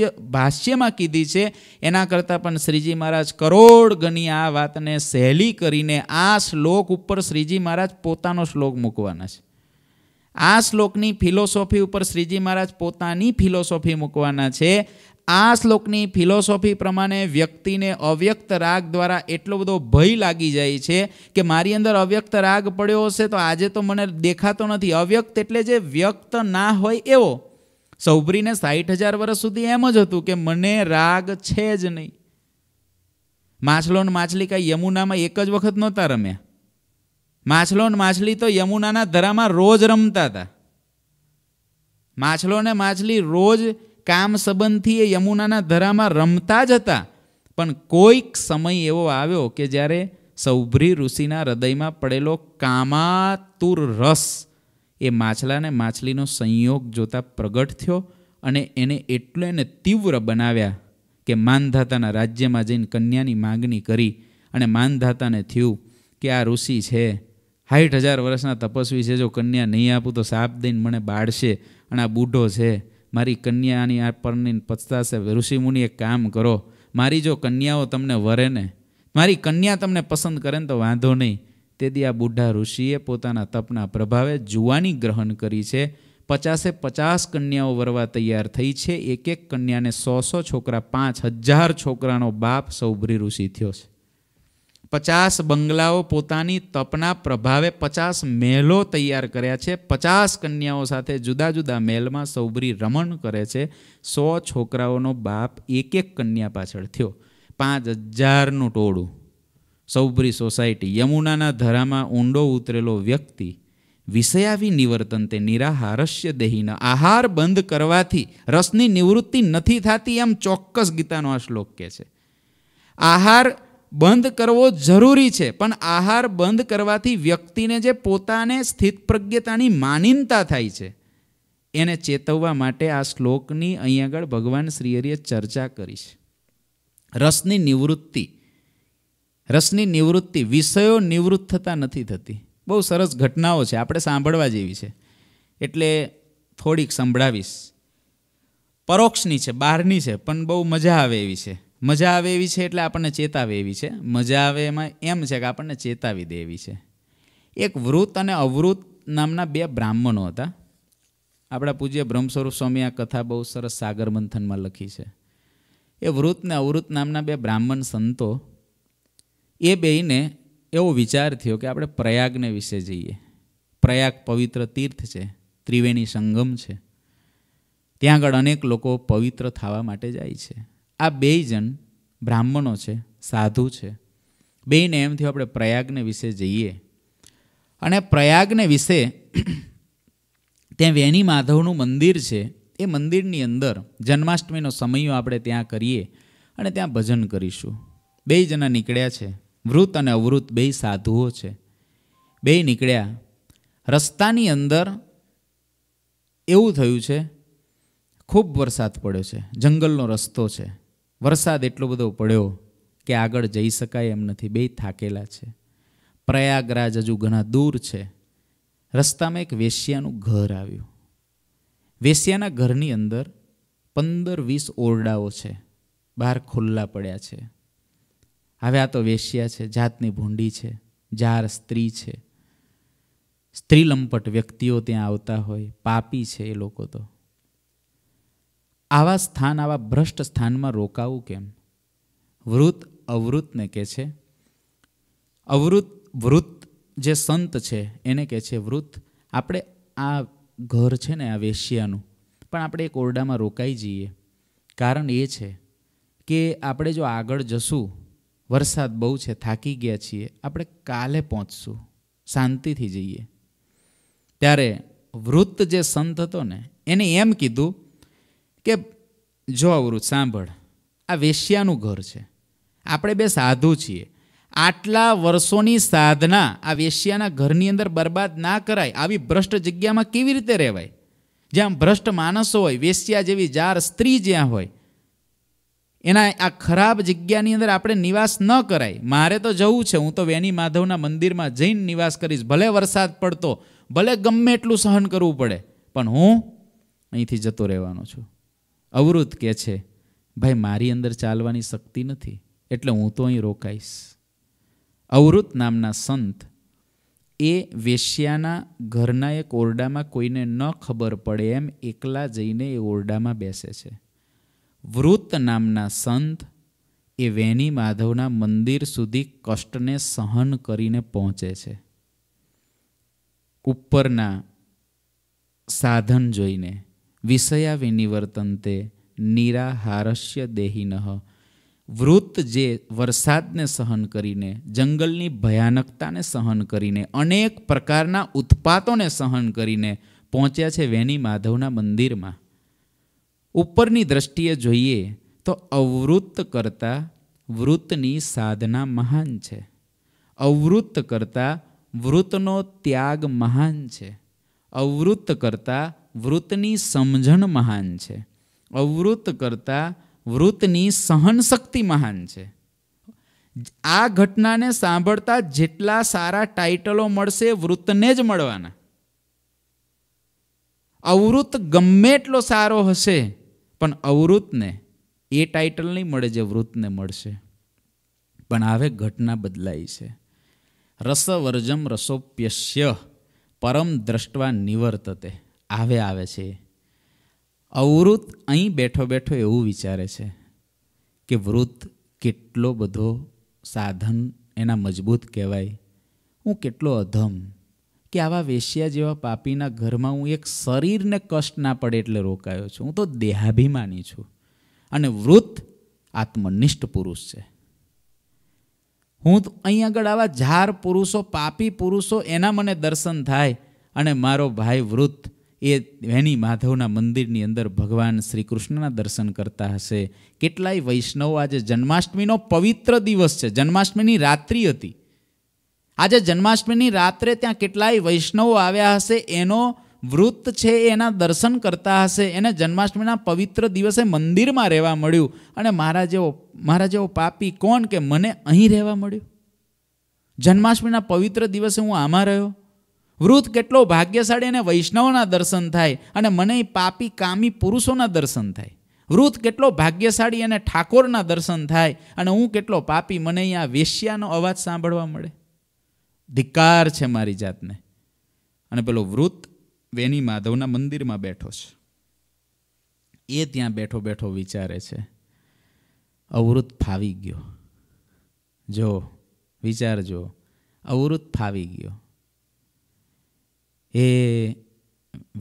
જે ભાષ્યમાં કીધી છે એના કરતાં પણ શ્રીજી મહારાજ કરોડ ગણી આ વાતને સહેલી કરીને આ શ્લોક ઉપર શ્રીજી મહારાજ પોતાનો શ્લોક મૂકવાના છે આ શ્લોકની ફિલોસોફી ઉપર શ્રીજી મહારાજ પોતાની ફિલોસોફી મૂકવાના છે આ શ્લોકની ફિલોસોફી પ્રમાણે વ્યક્તિને અવ્યક્ત રાગ દ્વારા એટલો બધો ભય લાગી જાય છે કે મારી અંદર અવ્યક્ત રાગ પડ્યો હશે તો આજે તો મને દેખાતો નથી અવ્યક્ત એટલે જે વ્યક્ત ના હોય એવો સૌભરીને સાઠ હજાર વર્ષ સુધી એમ જ હતું કે મને રાગ છે જ નહીં માછલો માછલી કાંઈ યમુનામાં એક જ વખત નહોતા રમ્યા માછલો ને માછલી તો યમુનાના ધરામાં રોજ રમતા હતા માછલો ને માછલી રોજ કામ સંબંધથી એ યમુનાના ધરામાં રમતા જ હતા પણ કોઈક સમય એવો આવ્યો કે જ્યારે સૌભ્રી ઋષિના હૃદયમાં પડેલો કામાતુર રસ એ માછલાને માછલીનો સંયોગ જોતા પ્રગટ થયો અને એને એટલો એને તીવ્ર બનાવ્યા કે માનધાતાના રાજ્યમાં જઈને કન્યાની માગણી કરી અને માનધાતાને થયું કે આ ઋષિ છે સાઠ હજાર વર્ષના તપસ્વી છે જો કન્યા નહીં આપું તો સાપ દઈને મને બાળશે અને આ બૂઢો છે મારી કન્યાની આ પરની પછતાશે ઋષિમુનિ એક કામ કરો મારી જો કન્યાઓ તમને વરે ને મારી કન્યા તમને પસંદ કરે ને તો વાંધો નહીં તેથી આ બુઢા ઋષિએ પોતાના તપના પ્રભાવે જુવાની ગ્રહણ કરી છે પચાસે પચાસ કન્યાઓ વરવા તૈયાર થઈ છે એક એક કન્યાને સો સો છોકરા પાંચ હજાર છોકરાનો બાપ સૌભરી ઋષિ થયો છે પચાસ બંગલાઓ પોતાની તપના પ્રભાવે પચાસ મહેલો તૈયાર કર્યા છે પચાસ કન્યાઓ સાથે જુદા જુદા મહેલમાં સૌભરી રમણ કરે છે સો છોકરાઓનો બાપ એક એક કન્યા પાછળ થયો પાંચ હજારનું ટોળું સૌભરી સોસાયટી યમુનાના ધરામાં ઊંડો ઉતરેલો વ્યક્તિ વિષયાવી નિવર્તન તે નિરાહારસ્ય દેહીના આહાર બંધ કરવાથી રસની નિવૃત્તિ નથી થતી એમ ચોક્કસ ગીતાનો આ શ્લોક કહે છે આહાર બંધ કરવો જરૂરી છે પણ આહાર બંધ કરવાથી વ્યક્તિને જે પોતાને સ્થિત પ્રજ્ઞતાની માનીનતા થાય છે એને ચેતવવા માટે આ શ્લોકની અહીં આગળ ભગવાન શ્રીહરિએ ચર્ચા કરી છે રસની નિવૃત્તિ રસની નિવૃત્તિ વિષયો નિવૃત્ત થતા નથી થતી બહુ સરસ ઘટનાઓ છે આપણે સાંભળવા જેવી છે એટલે થોડીક સંભળાવીશ પરોક્ષની છે બહારની છે પણ બહુ મજા આવે એવી છે મજા આવે એવી છે એટલે આપણને ચેતાવે એવી છે મજા આવે એમાં એમ છે કે આપણને ચેતાવી દે એવી છે એક વૃત અને અવૃત નામના બે બ્રાહ્મણો હતા આપણા પૂજ્ય બ્રહ્મસ્વરૂપ સ્વામી આ કથા બહુ સરસ સાગર મંથનમાં લખી છે એ વૃત ને અવૃત નામના બે બ્રાહ્મણ સંતો એ બેયને એવો વિચાર થયો કે આપણે પ્રયાગને વિશે જઈએ પ્રયાગ પવિત્ર તીર્થ છે ત્રિવેણી સંગમ છે ત્યાં આગળ અનેક લોકો પવિત્ર થવા માટે જાય છે આ બે જણ બ્રાહ્મણો છે સાધુ છે બેને એમથી આપણે પ્રયાગને વિશે જઈએ અને પ્રયાગને વિશે ત્યાં વેની માધવનું મંદિર છે એ મંદિરની અંદર જન્માષ્ટમીનો સમયો આપણે ત્યાં કરીએ અને ત્યાં ભજન કરીશું બે જણા નીકળ્યા છે વૃત અને અવૃત બે સાધુઓ છે બે નીકળ્યા રસ્તાની અંદર એવું થયું છે ખૂબ વરસાદ પડ્યો છે જંગલનો રસ્તો છે વરસાદ એટલો બધો પડ્યો કે આગળ જઈ શકાય એમ નથી બે થાકેલા છે પ્રયાગરાજ હજુ ઘણા દૂર છે રસ્તામાં એક વેશ્યાનું ઘર આવ્યું વેશ્યાના ઘરની અંદર પંદર વીસ ઓરડાઓ છે બહાર ખુલ્લા પડ્યા છે હવે આ તો વેશ્યા છે જાતની ભૂંડી છે જાર સ્ત્રી છે સ્ત્રીલંપટ વ્યક્તિઓ ત્યાં આવતા હોય પાપી છે એ લોકો તો આવા સ્થાન આવા ભ્રષ્ટ સ્થાનમાં રોકાવું કેમ વૃત અવૃતને કહે છે અવૃત વૃત જે સંત છે એને કહે છે વૃત આપણે આ ઘર છે ને આ વેશ્યાનું પણ આપણે એક ઓરડામાં રોકાઈ જઈએ કારણ એ છે કે આપણે જો આગળ જશું વરસાદ બહુ છે થાકી ગયા છીએ આપણે કાલે પહોંચશું શાંતિથી જઈએ ત્યારે વૃત્ત જે સંત હતો ને એને એમ કીધું કે જો અવરું સાંભળ આ વેશ્યાનું ઘર છે આપણે બે સાધુ છીએ આટલા વર્ષોની સાધના આ વેશ્યાના ઘરની અંદર બરબાદ ના કરાય આવી ભ્રષ્ટ જગ્યામાં કેવી રીતે રહેવાય જ્યાં ભ્રષ્ટ માણસો હોય વેશ્યા જેવી જાર સ્ત્રી જ્યાં હોય એના આ ખરાબ જગ્યાની અંદર આપણે નિવાસ ન કરાય મારે તો જવું છે હું તો વેની માધવના મંદિરમાં જઈને નિવાસ કરીશ ભલે વરસાદ પડતો ભલે ગમે એટલું સહન કરવું પડે પણ હું અહીંથી જતો રહેવાનો છું અવરોધ કહે છે ભાઈ મારી અંદર ચાલવાની શક્તિ નથી એટલે હું તો અહીં રોકાઈશ અવૃત નામના સંત એ વેશ્યાના ઘરના એક ઓરડામાં કોઈને ન ખબર પડે એમ એકલા જઈને એ ઓરડામાં બેસે છે વૃત નામના સંત એ વેની માધવના મંદિર સુધી કષ્ટને સહન કરીને પહોંચે છે ઉપરના સાધન જોઈને વિષયા વિનિવર્તનતે નિરાહારસ્ય દેહિનઃ વૃત જે વરસાદને સહન કરીને જંગલની ભયાનકતાને સહન કરીને અનેક પ્રકારના ઉત્પાતોને સહન કરીને પહોંચ્યા છે વેની માધવના મંદિરમાં ઉપરની દ્રષ્ટિએ જોઈએ તો અવૃત્ત કરતાં વૃત્તની સાધના મહાન છે અવૃત્ત કરતાં વૃત્તનો ત્યાગ મહાન છે અવૃત્ત કરતાં વૃતની સમજણ મહાન છે અવૃત કરતાં વૃતની સહનશક્તિ મહાન છે આ ઘટનાને સાંભળતા જેટલા સારા ટાઇટલો મળશે વૃતને જ મળવાના અવૃત ગમે એટલો સારો હશે પણ અવૃતને એ ટાઇટલ નહીં મળે જે વૃતને મળશે પણ હવે ઘટના બદલાઈ છે રસવર્જમ રસોપ્યશ્ય પરમ દ્રષ્ટવા નિવર્તતે આવે આવે છે અવૃત અહીં બેઠો બેઠો એવું વિચારે છે કે વૃત કેટલો બધો સાધન એના મજબૂત કહેવાય હું કેટલો અધમ કે આવા વેશ્યા જેવા પાપીના ઘરમાં હું એક શરીરને કષ્ટ ના પડે એટલે રોકાયો છું હું તો દેહાભિમાની છું અને વૃત આત્મનિષ્ઠ પુરુષ છે હું તો અહીં આગળ આવા ઝાર પુરુષો પાપી પુરુષો એના મને દર્શન થાય અને મારો ભાઈ વૃત્ત એ વેણી માધવના મંદિરની અંદર ભગવાન શ્રી કૃષ્ણના દર્શન કરતા હશે કેટલાય વૈષ્ણવ આજે જન્માષ્ટમીનો પવિત્ર દિવસ છે જન્માષ્ટમીની રાત્રિ હતી આજે જન્માષ્ટમીની રાત્રે ત્યાં કેટલાય વૈષ્ણવો આવ્યા હશે એનો વૃત્ત છે એના દર્શન કરતા હશે એને જન્માષ્ટમીના પવિત્ર દિવસે મંદિરમાં રહેવા મળ્યું અને મારા જેવો મારા જેવો પાપી કોણ કે મને અહીં રહેવા મળ્યું જન્માષ્ટમીના પવિત્ર દિવસે હું આમાં રહ્યો વૃદ્ધ કેટલો ભાગ્યશાળી અને વૈષ્ણવના દર્શન થાય અને મને પાપી કામી પુરુષોના દર્શન થાય વૃદ્ધ કેટલો ભાગ્યશાળી અને ઠાકોરના દર્શન થાય અને હું કેટલો પાપી મને આ વેશ્યાનો અવાજ સાંભળવા મળે ધિકાર છે મારી જાતને અને પેલો વૃત વેની માધવના મંદિરમાં બેઠો છે એ ત્યાં બેઠો બેઠો વિચારે છે અવૃત ફાવી ગયો જો વિચારજો અવૃત ફાવી ગયો એ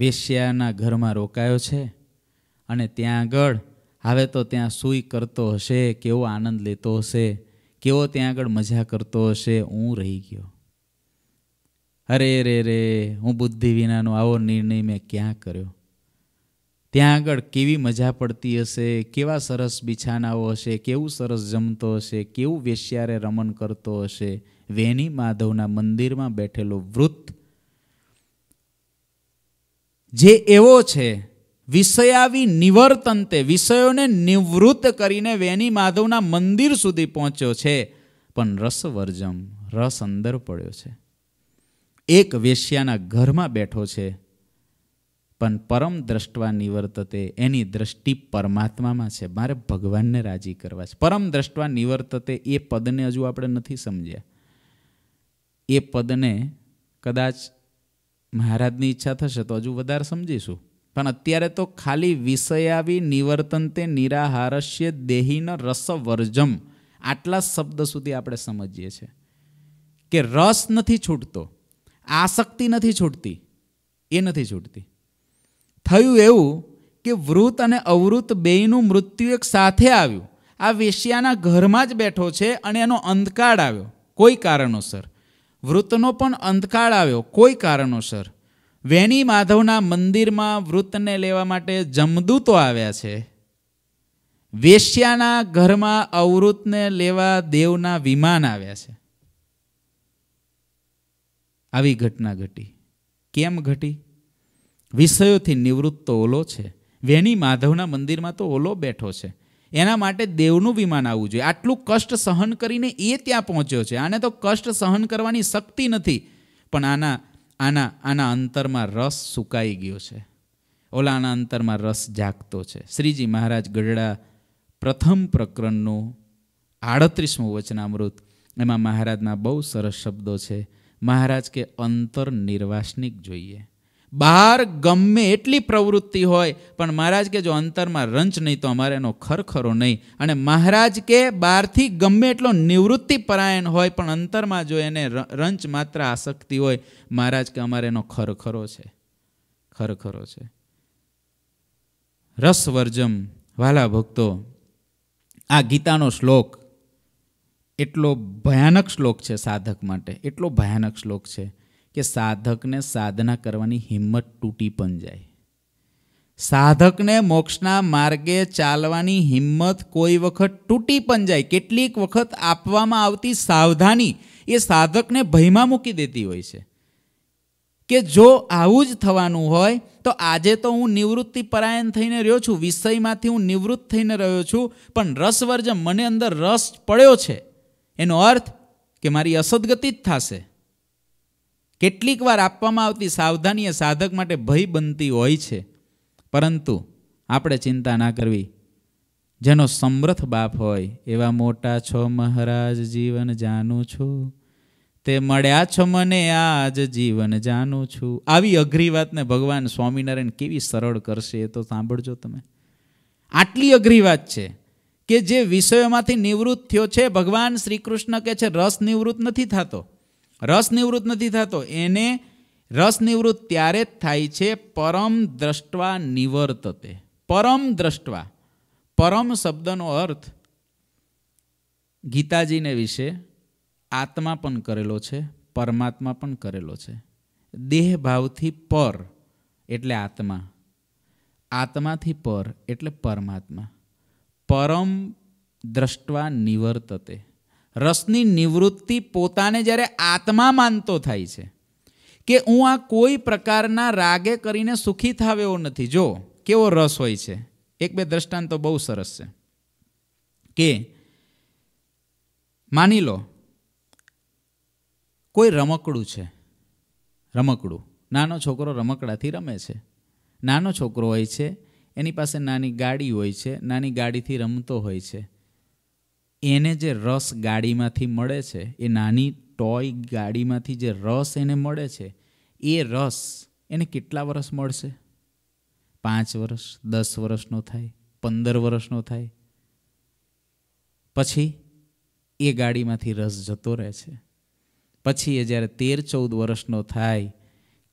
વેશ્યાના ઘરમાં રોકાયો છે અને ત્યાં આગળ હવે તો ત્યાં સૂઈ કરતો હશે કેવો આનંદ લેતો હશે કેવો ત્યાં આગળ મજા કરતો હશે હું રહી ગયો અરે રે રે હું બુદ્ધિ વિનાનો આવો નિર્ણય મેં ક્યાં કર્યો ત્યાં આગળ કેવી મજા પડતી હશે કેવા સરસ બિછાનાઓ હશે કેવું સરસ જમતો હશે કેવું વેશ્યારે રમણ કરતો હશે વેની માધવના મંદિરમાં બેઠેલો વૃત્ત જે એવો છે વિષયાવી નિવર્તનતે વિષયોને નિવૃત્ત કરીને વેની માધવના મંદિર સુધી પહોંચ્યો છે પણ રસવર્જમ રસ અંદર પડ્યો છે એક વેશ્યાના ઘરમાં બેઠો છે પણ પરમ દ્રષ્ટવા નિવર્તતે એની દ્રષ્ટિ પરમાત્મામાં છે મારે ભગવાનને રાજી કરવા છે પરમ દ્રષ્ટવા નિવર્તતે એ પદને હજુ આપણે નથી સમજ્યા એ પદને કદાચ મહારાજની ઈચ્છા થશે તો હજુ વધારે સમજીશું પણ અત્યારે તો ખાલી વિષયાવી નિવર્તન તે નિરાહારસ્ય દેહીન રસવર્જમ આટલા શબ્દ સુધી આપણે સમજીએ છીએ કે રસ નથી છૂટતો આસક્તિ નથી છૂટતી એ નથી છૂટતી થયું એવું કે વૃત અને અવૃત બેયનું મૃત્યુ એક સાથે આવ્યું આ વેશ્યાના ઘરમાં જ બેઠો છે અને એનો અંધકાર આવ્યો કોઈ કારણોસર વૃતનો પણ અંતકાળ આવ્યો કોઈ કારણોસર વેણી માધવના મંદિરમાં વૃતને લેવા માટે જમદૂતો આવ્યા છે વેશ્યાના ઘરમાં અવૃતને લેવા દેવના વિમાન આવ્યા છે આવી ઘટના ઘટી કેમ ઘટી વિષયોથી નિવૃત્ત તો ઓલો છે વેણી માધવના મંદિરમાં તો ઓલો બેઠો છે એના માટે દેવનું વિમાન આવવું જોઈએ આટલું કષ્ટ સહન કરીને એ ત્યાં પહોંચ્યો છે આને તો કષ્ટ સહન કરવાની શક્તિ નથી પણ આના આના આના અંતરમાં રસ સુકાઈ ગયો છે ઓલા આના અંતરમાં રસ જાગતો છે શ્રીજી મહારાજ ગઢડા પ્રથમ પ્રકરણનું આડત્રીસમું વચનામૃત એમાં મહારાજના બહુ સરસ શબ્દો છે મહારાજ કે અંતર નિર્વાસનિક જોઈએ બહાર ગમે એટલી પ્રવૃત્તિ હોય પણ મહારાજ કે જો અંતરમાં રંચ નહીં તો અમારે એનો ખરખરો નહીં અને મહારાજ કે બહારથી ગમે એટલો નિવૃત્તિ પરાયણ હોય પણ અંતરમાં જો એને રંચ માત્ર આસક્તિ હોય મહારાજ કે અમારે એનો ખરખરો છે ખરખરો છે રસવર્જમ વાલા ભક્તો આ ગીતાનો શ્લોક એટલો ભયાનક શ્લોક છે સાધક માટે એટલો ભયાનક શ્લોક છે કે સાધકને સાધના કરવાની હિંમત તૂટી પણ જાય સાધકને મોક્ષના માર્ગે ચાલવાની હિંમત કોઈ વખત તૂટી પણ જાય કેટલીક વખત આપવામાં આવતી સાવધાની એ સાધકને ભયમાં મૂકી દેતી હોય છે કે જો આવું જ થવાનું હોય તો આજે તો હું નિવૃત્તિ પરાયણ થઈને રહ્યો છું વિષયમાંથી હું નિવૃત્ત થઈને રહ્યો છું પણ રસવર્જન મને અંદર રસ પડ્યો છે એનો અર્થ કે મારી અસદગતિ જ થશે કેટલીક વાર આપવામાં આવતી સાવધાની એ સાધક માટે ભય બનતી હોય છે પરંતુ આપણે ચિંતા ના કરવી જેનો સમર્થ બાપ હોય એવા મોટા છો મહારાજ જીવન જાણું છું તે મળ્યા છો મને આજ જીવન જાણું છું આવી અઘરી વાતને ભગવાન સ્વામિનારાયણ કેવી સરળ કરશે એ તો સાંભળજો તમે આટલી અઘરી વાત છે કે જે વિષયોમાંથી નિવૃત્ત થયો છે ભગવાન શ્રી કૃષ્ણ કહે છે રસ નિવૃત્ત નથી થતો રસ નિવૃત્ત નથી થતો એને રસ નિવૃત્ત ત્યારે જ થાય છે પરમ દ્રષ્ટવા નિવર્તતે પરમ દ્રષ્ટવા પરમ શબ્દનો અર્થ ગીતાજીને વિશે આત્મા પણ કરેલો છે પરમાત્મા પણ કરેલો છે દેહભાવથી પર એટલે આત્મા આત્માથી પર એટલે પરમાત્મા પરમ દ્રષ્ટવા નિવર્તતે રસની નિવૃત્તિ પોતાને જ્યારે આત્મા માનતો થાય છે કે હું આ કોઈ પ્રકારના રાગે કરીને સુખી થાવે એવો નથી જો કેવો રસ હોય છે એક બે દ્રષ્ટાંતો બહુ સરસ છે કે માની લો કોઈ રમકડું છે રમકડું નાનો છોકરો રમકડાથી રમે છે નાનો છોકરો હોય છે એની પાસે નાની ગાડી હોય છે નાની ગાડીથી રમતો હોય છે એને જે રસ ગાડીમાંથી મળે છે એ નાની ટોય ગાડીમાંથી જે રસ એને મળે છે એ રસ એને કેટલા વર્ષ મળશે પાંચ વર્ષ દસ વર્ષનો થાય પંદર વર્ષનો થાય પછી એ ગાડીમાંથી રસ જતો રહે છે પછી એ જ્યારે તેર ચૌદ વર્ષનો થાય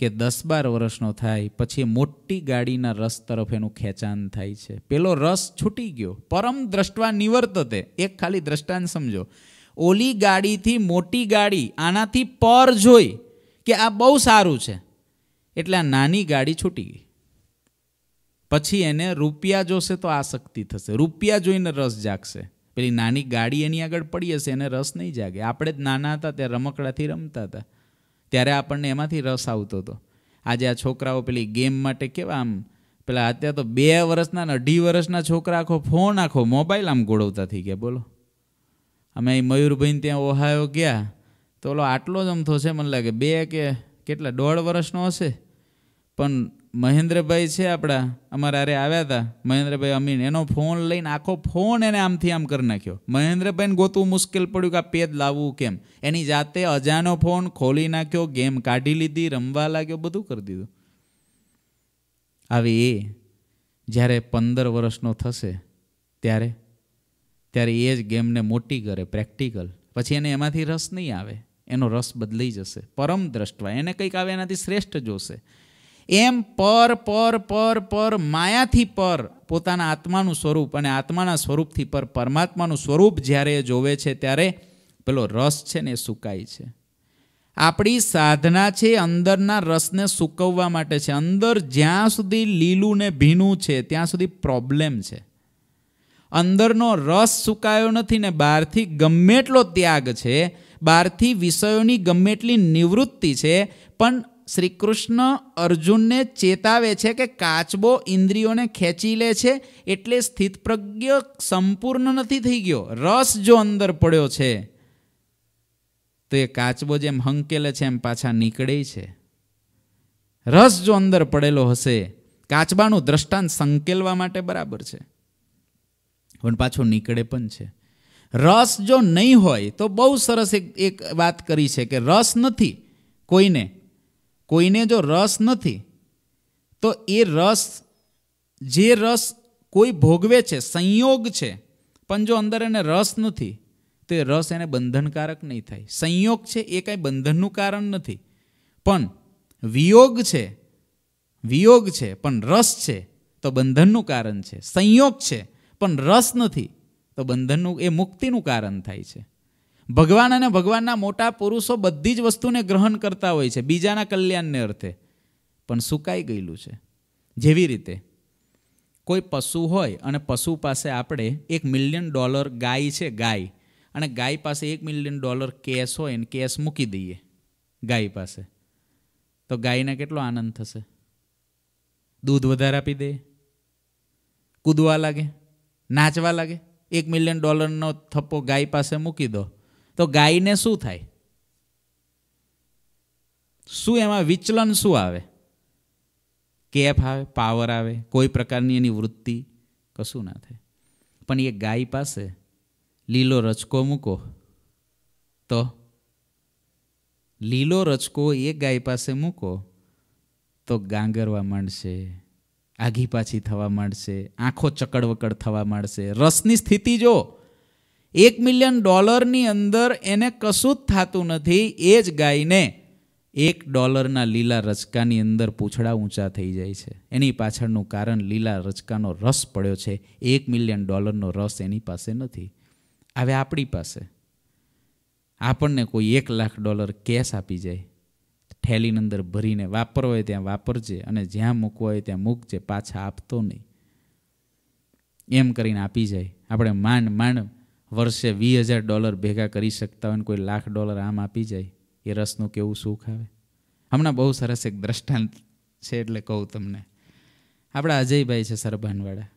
કે દસ બાર વર્ષનો થાય પછી મોટી ગાડીના રસ તરફ એનું ખેંચાણ થાય છે પેલો રસ છૂટી ગયો પરમ દ્રષ્ટવા નિવર્તતે એક ખાલી દ્રષ્ટાંત સમજો ઓલી ગાડીથી મોટી ગાડી આનાથી પર જોઈ કે આ બહુ સારું છે એટલે આ નાની ગાડી છૂટી ગઈ પછી એને રૂપિયા જોશે તો આસક્તિ થશે રૂપિયા જોઈને રસ જાગશે પેલી નાની ગાડી એની આગળ પડી હશે એને રસ નહીં જાગે આપણે જ નાના હતા ત્યારે રમકડાથી રમતા હતા ત્યારે આપણને એમાંથી રસ આવતો હતો આજે આ છોકરાઓ પેલી ગેમ માટે કેવા આમ પેલા અત્યારે તો બે વર્ષના ને અઢી વર્ષના છોકરા આખો ફોન આખો મોબાઈલ આમ ગોળવતા થઈ ગયા બોલો અમે મયુરભાઈને ત્યાં ઓહાયો ગયા તો ઓલો આટલો જ અમથો છે મને લાગે બે કે કેટલા દોઢ વર્ષનો હશે પણ મહેન્દ્રભાઈ છે આપણા અમારા અરે આવ્યા હતા મહેન્દ્રભાઈ અમીન એનો ફોન લઈને આખો ફોન એને આમથી આમ કરી નાખ્યો મહેન્દ્રભાઈને ગોતવું મુશ્કેલ પડ્યું કે આ પેજ લાવવું કેમ એની જાતે અજાનો ફોન ખોલી નાખ્યો ગેમ કાઢી લીધી રમવા લાગ્યો બધું કરી દીધું આવે એ જ્યારે પંદર વર્ષનો થશે ત્યારે ત્યારે એ જ ગેમને મોટી કરે પ્રેક્ટિકલ પછી એને એમાંથી રસ નહીં આવે એનો રસ બદલાઈ જશે પરમ દ્રષ્ટવા એને કંઈક આવે એનાથી શ્રેષ્ઠ જોશે એમ પર પર પર પર માયાથી પર પોતાના આત્માનું સ્વરૂપ અને આત્માના સ્વરૂપથી પર પરમાત્માનું સ્વરૂપ જ્યારે એ જોવે છે ત્યારે પેલો રસ છે ને એ સુકાય છે આપણી સાધના છે અંદરના રસને સૂકવવા માટે છે અંદર જ્યાં સુધી લીલું ને ભીનું છે ત્યાં સુધી પ્રોબ્લેમ છે અંદરનો રસ સુકાયો નથી ને બહારથી ગમે એટલો ત્યાગ છે બહારથી વિષયોની ગમે એટલી નિવૃત્તિ છે પણ શ્રી કૃષ્ણ અર્જુનને ચેતાવે છે કે કાચબો ઇન્દ્રિયોને ખેંચી લે છે એટલે સ્થિતપ્રજ્ઞ સંપૂર્ણ નથી થઈ ગયો રસ જો અંદર પડ્યો છે તો એ કાચબો જેમ હંકેલે છે એમ પાછા નીકળે છે રસ જો અંદર પડેલો હશે કાચબાનું દ્રષ્ટાંત સંકેલવા માટે બરાબર છે પણ પાછો નીકળે પણ છે રસ જો નહીં હોય તો બહુ સરસ એક એક વાત કરી છે કે રસ નથી કોઈને કોઈને જો રસ નથી તો એ રસ જે રસ કોઈ ભોગવે છે સંયોગ છે પણ જો અંદર એને રસ નથી તો એ રસ એને બંધનકારક નહીં થાય સંયોગ છે એ કાંઈ બંધનનું કારણ નથી પણ વિયોગ છે વિયોગ છે પણ રસ છે તો બંધનનું કારણ છે સંયોગ છે પણ રસ નથી તો બંધનનું એ મુક્તિનું કારણ થાય છે ભગવાન અને ભગવાનના મોટા પુરુષો બધી જ વસ્તુને ગ્રહણ કરતા હોય છે બીજાના કલ્યાણને અર્થે પણ સુકાઈ ગયેલું છે જેવી રીતે કોઈ પશુ હોય અને પશુ પાસે આપણે એક મિલિયન ડોલર ગાય છે ગાય અને ગાય પાસે એક મિલિયન ડોલર કેશ હોય અને કેશ મૂકી દઈએ ગાય પાસે તો ગાયને કેટલો આનંદ થશે દૂધ વધારે આપી દે કૂદવા લાગે નાચવા લાગે એક મિલિયન ડોલરનો થપ્પો ગાય પાસે મૂકી દો તો ગાયને શું થાય શું એમાં વિચલન શું આવે કેફ આવે પાવર આવે કોઈ પ્રકારની એની વૃત્તિ કશું ના થાય પણ એ ગાય પાસે લીલો રચકો મૂકો તો લીલો રચકો એ ગાય પાસે મૂકો તો ગાંગરવા માંડશે આઘી પાછી થવા માંડશે આંખો ચકડવકડ થવા માંડશે રસની સ્થિતિ જો એક મિલિયન ડોલરની અંદર એને કશું જ થતું નથી એ જ ગાયને એક ડોલરના લીલા રચકાની અંદર પૂંછડા ઊંચા થઈ જાય છે એની પાછળનું કારણ લીલા રચકાનો રસ પડ્યો છે એક મિલિયન ડોલરનો રસ એની પાસે નથી હવે આપણી પાસે આપણને કોઈ એક લાખ ડોલર કેશ આપી જાય થેલીની અંદર ભરીને વાપરવો હોય ત્યાં વાપરજે અને જ્યાં મૂકવો હોય ત્યાં મૂકજે પાછા આપતો નહીં એમ કરીને આપી જાય આપણે માંડ માંડ વર્ષે વીસ હજાર ડોલર ભેગા કરી શકતા હોય ને કોઈ લાખ ડોલર આમ આપી જાય એ રસનું કેવું સુખ આવે હમણાં બહુ સરસ એક દ્રષ્ટાંત છે એટલે કહું તમને આપણા અજયભાઈ છે સરભાનવાળા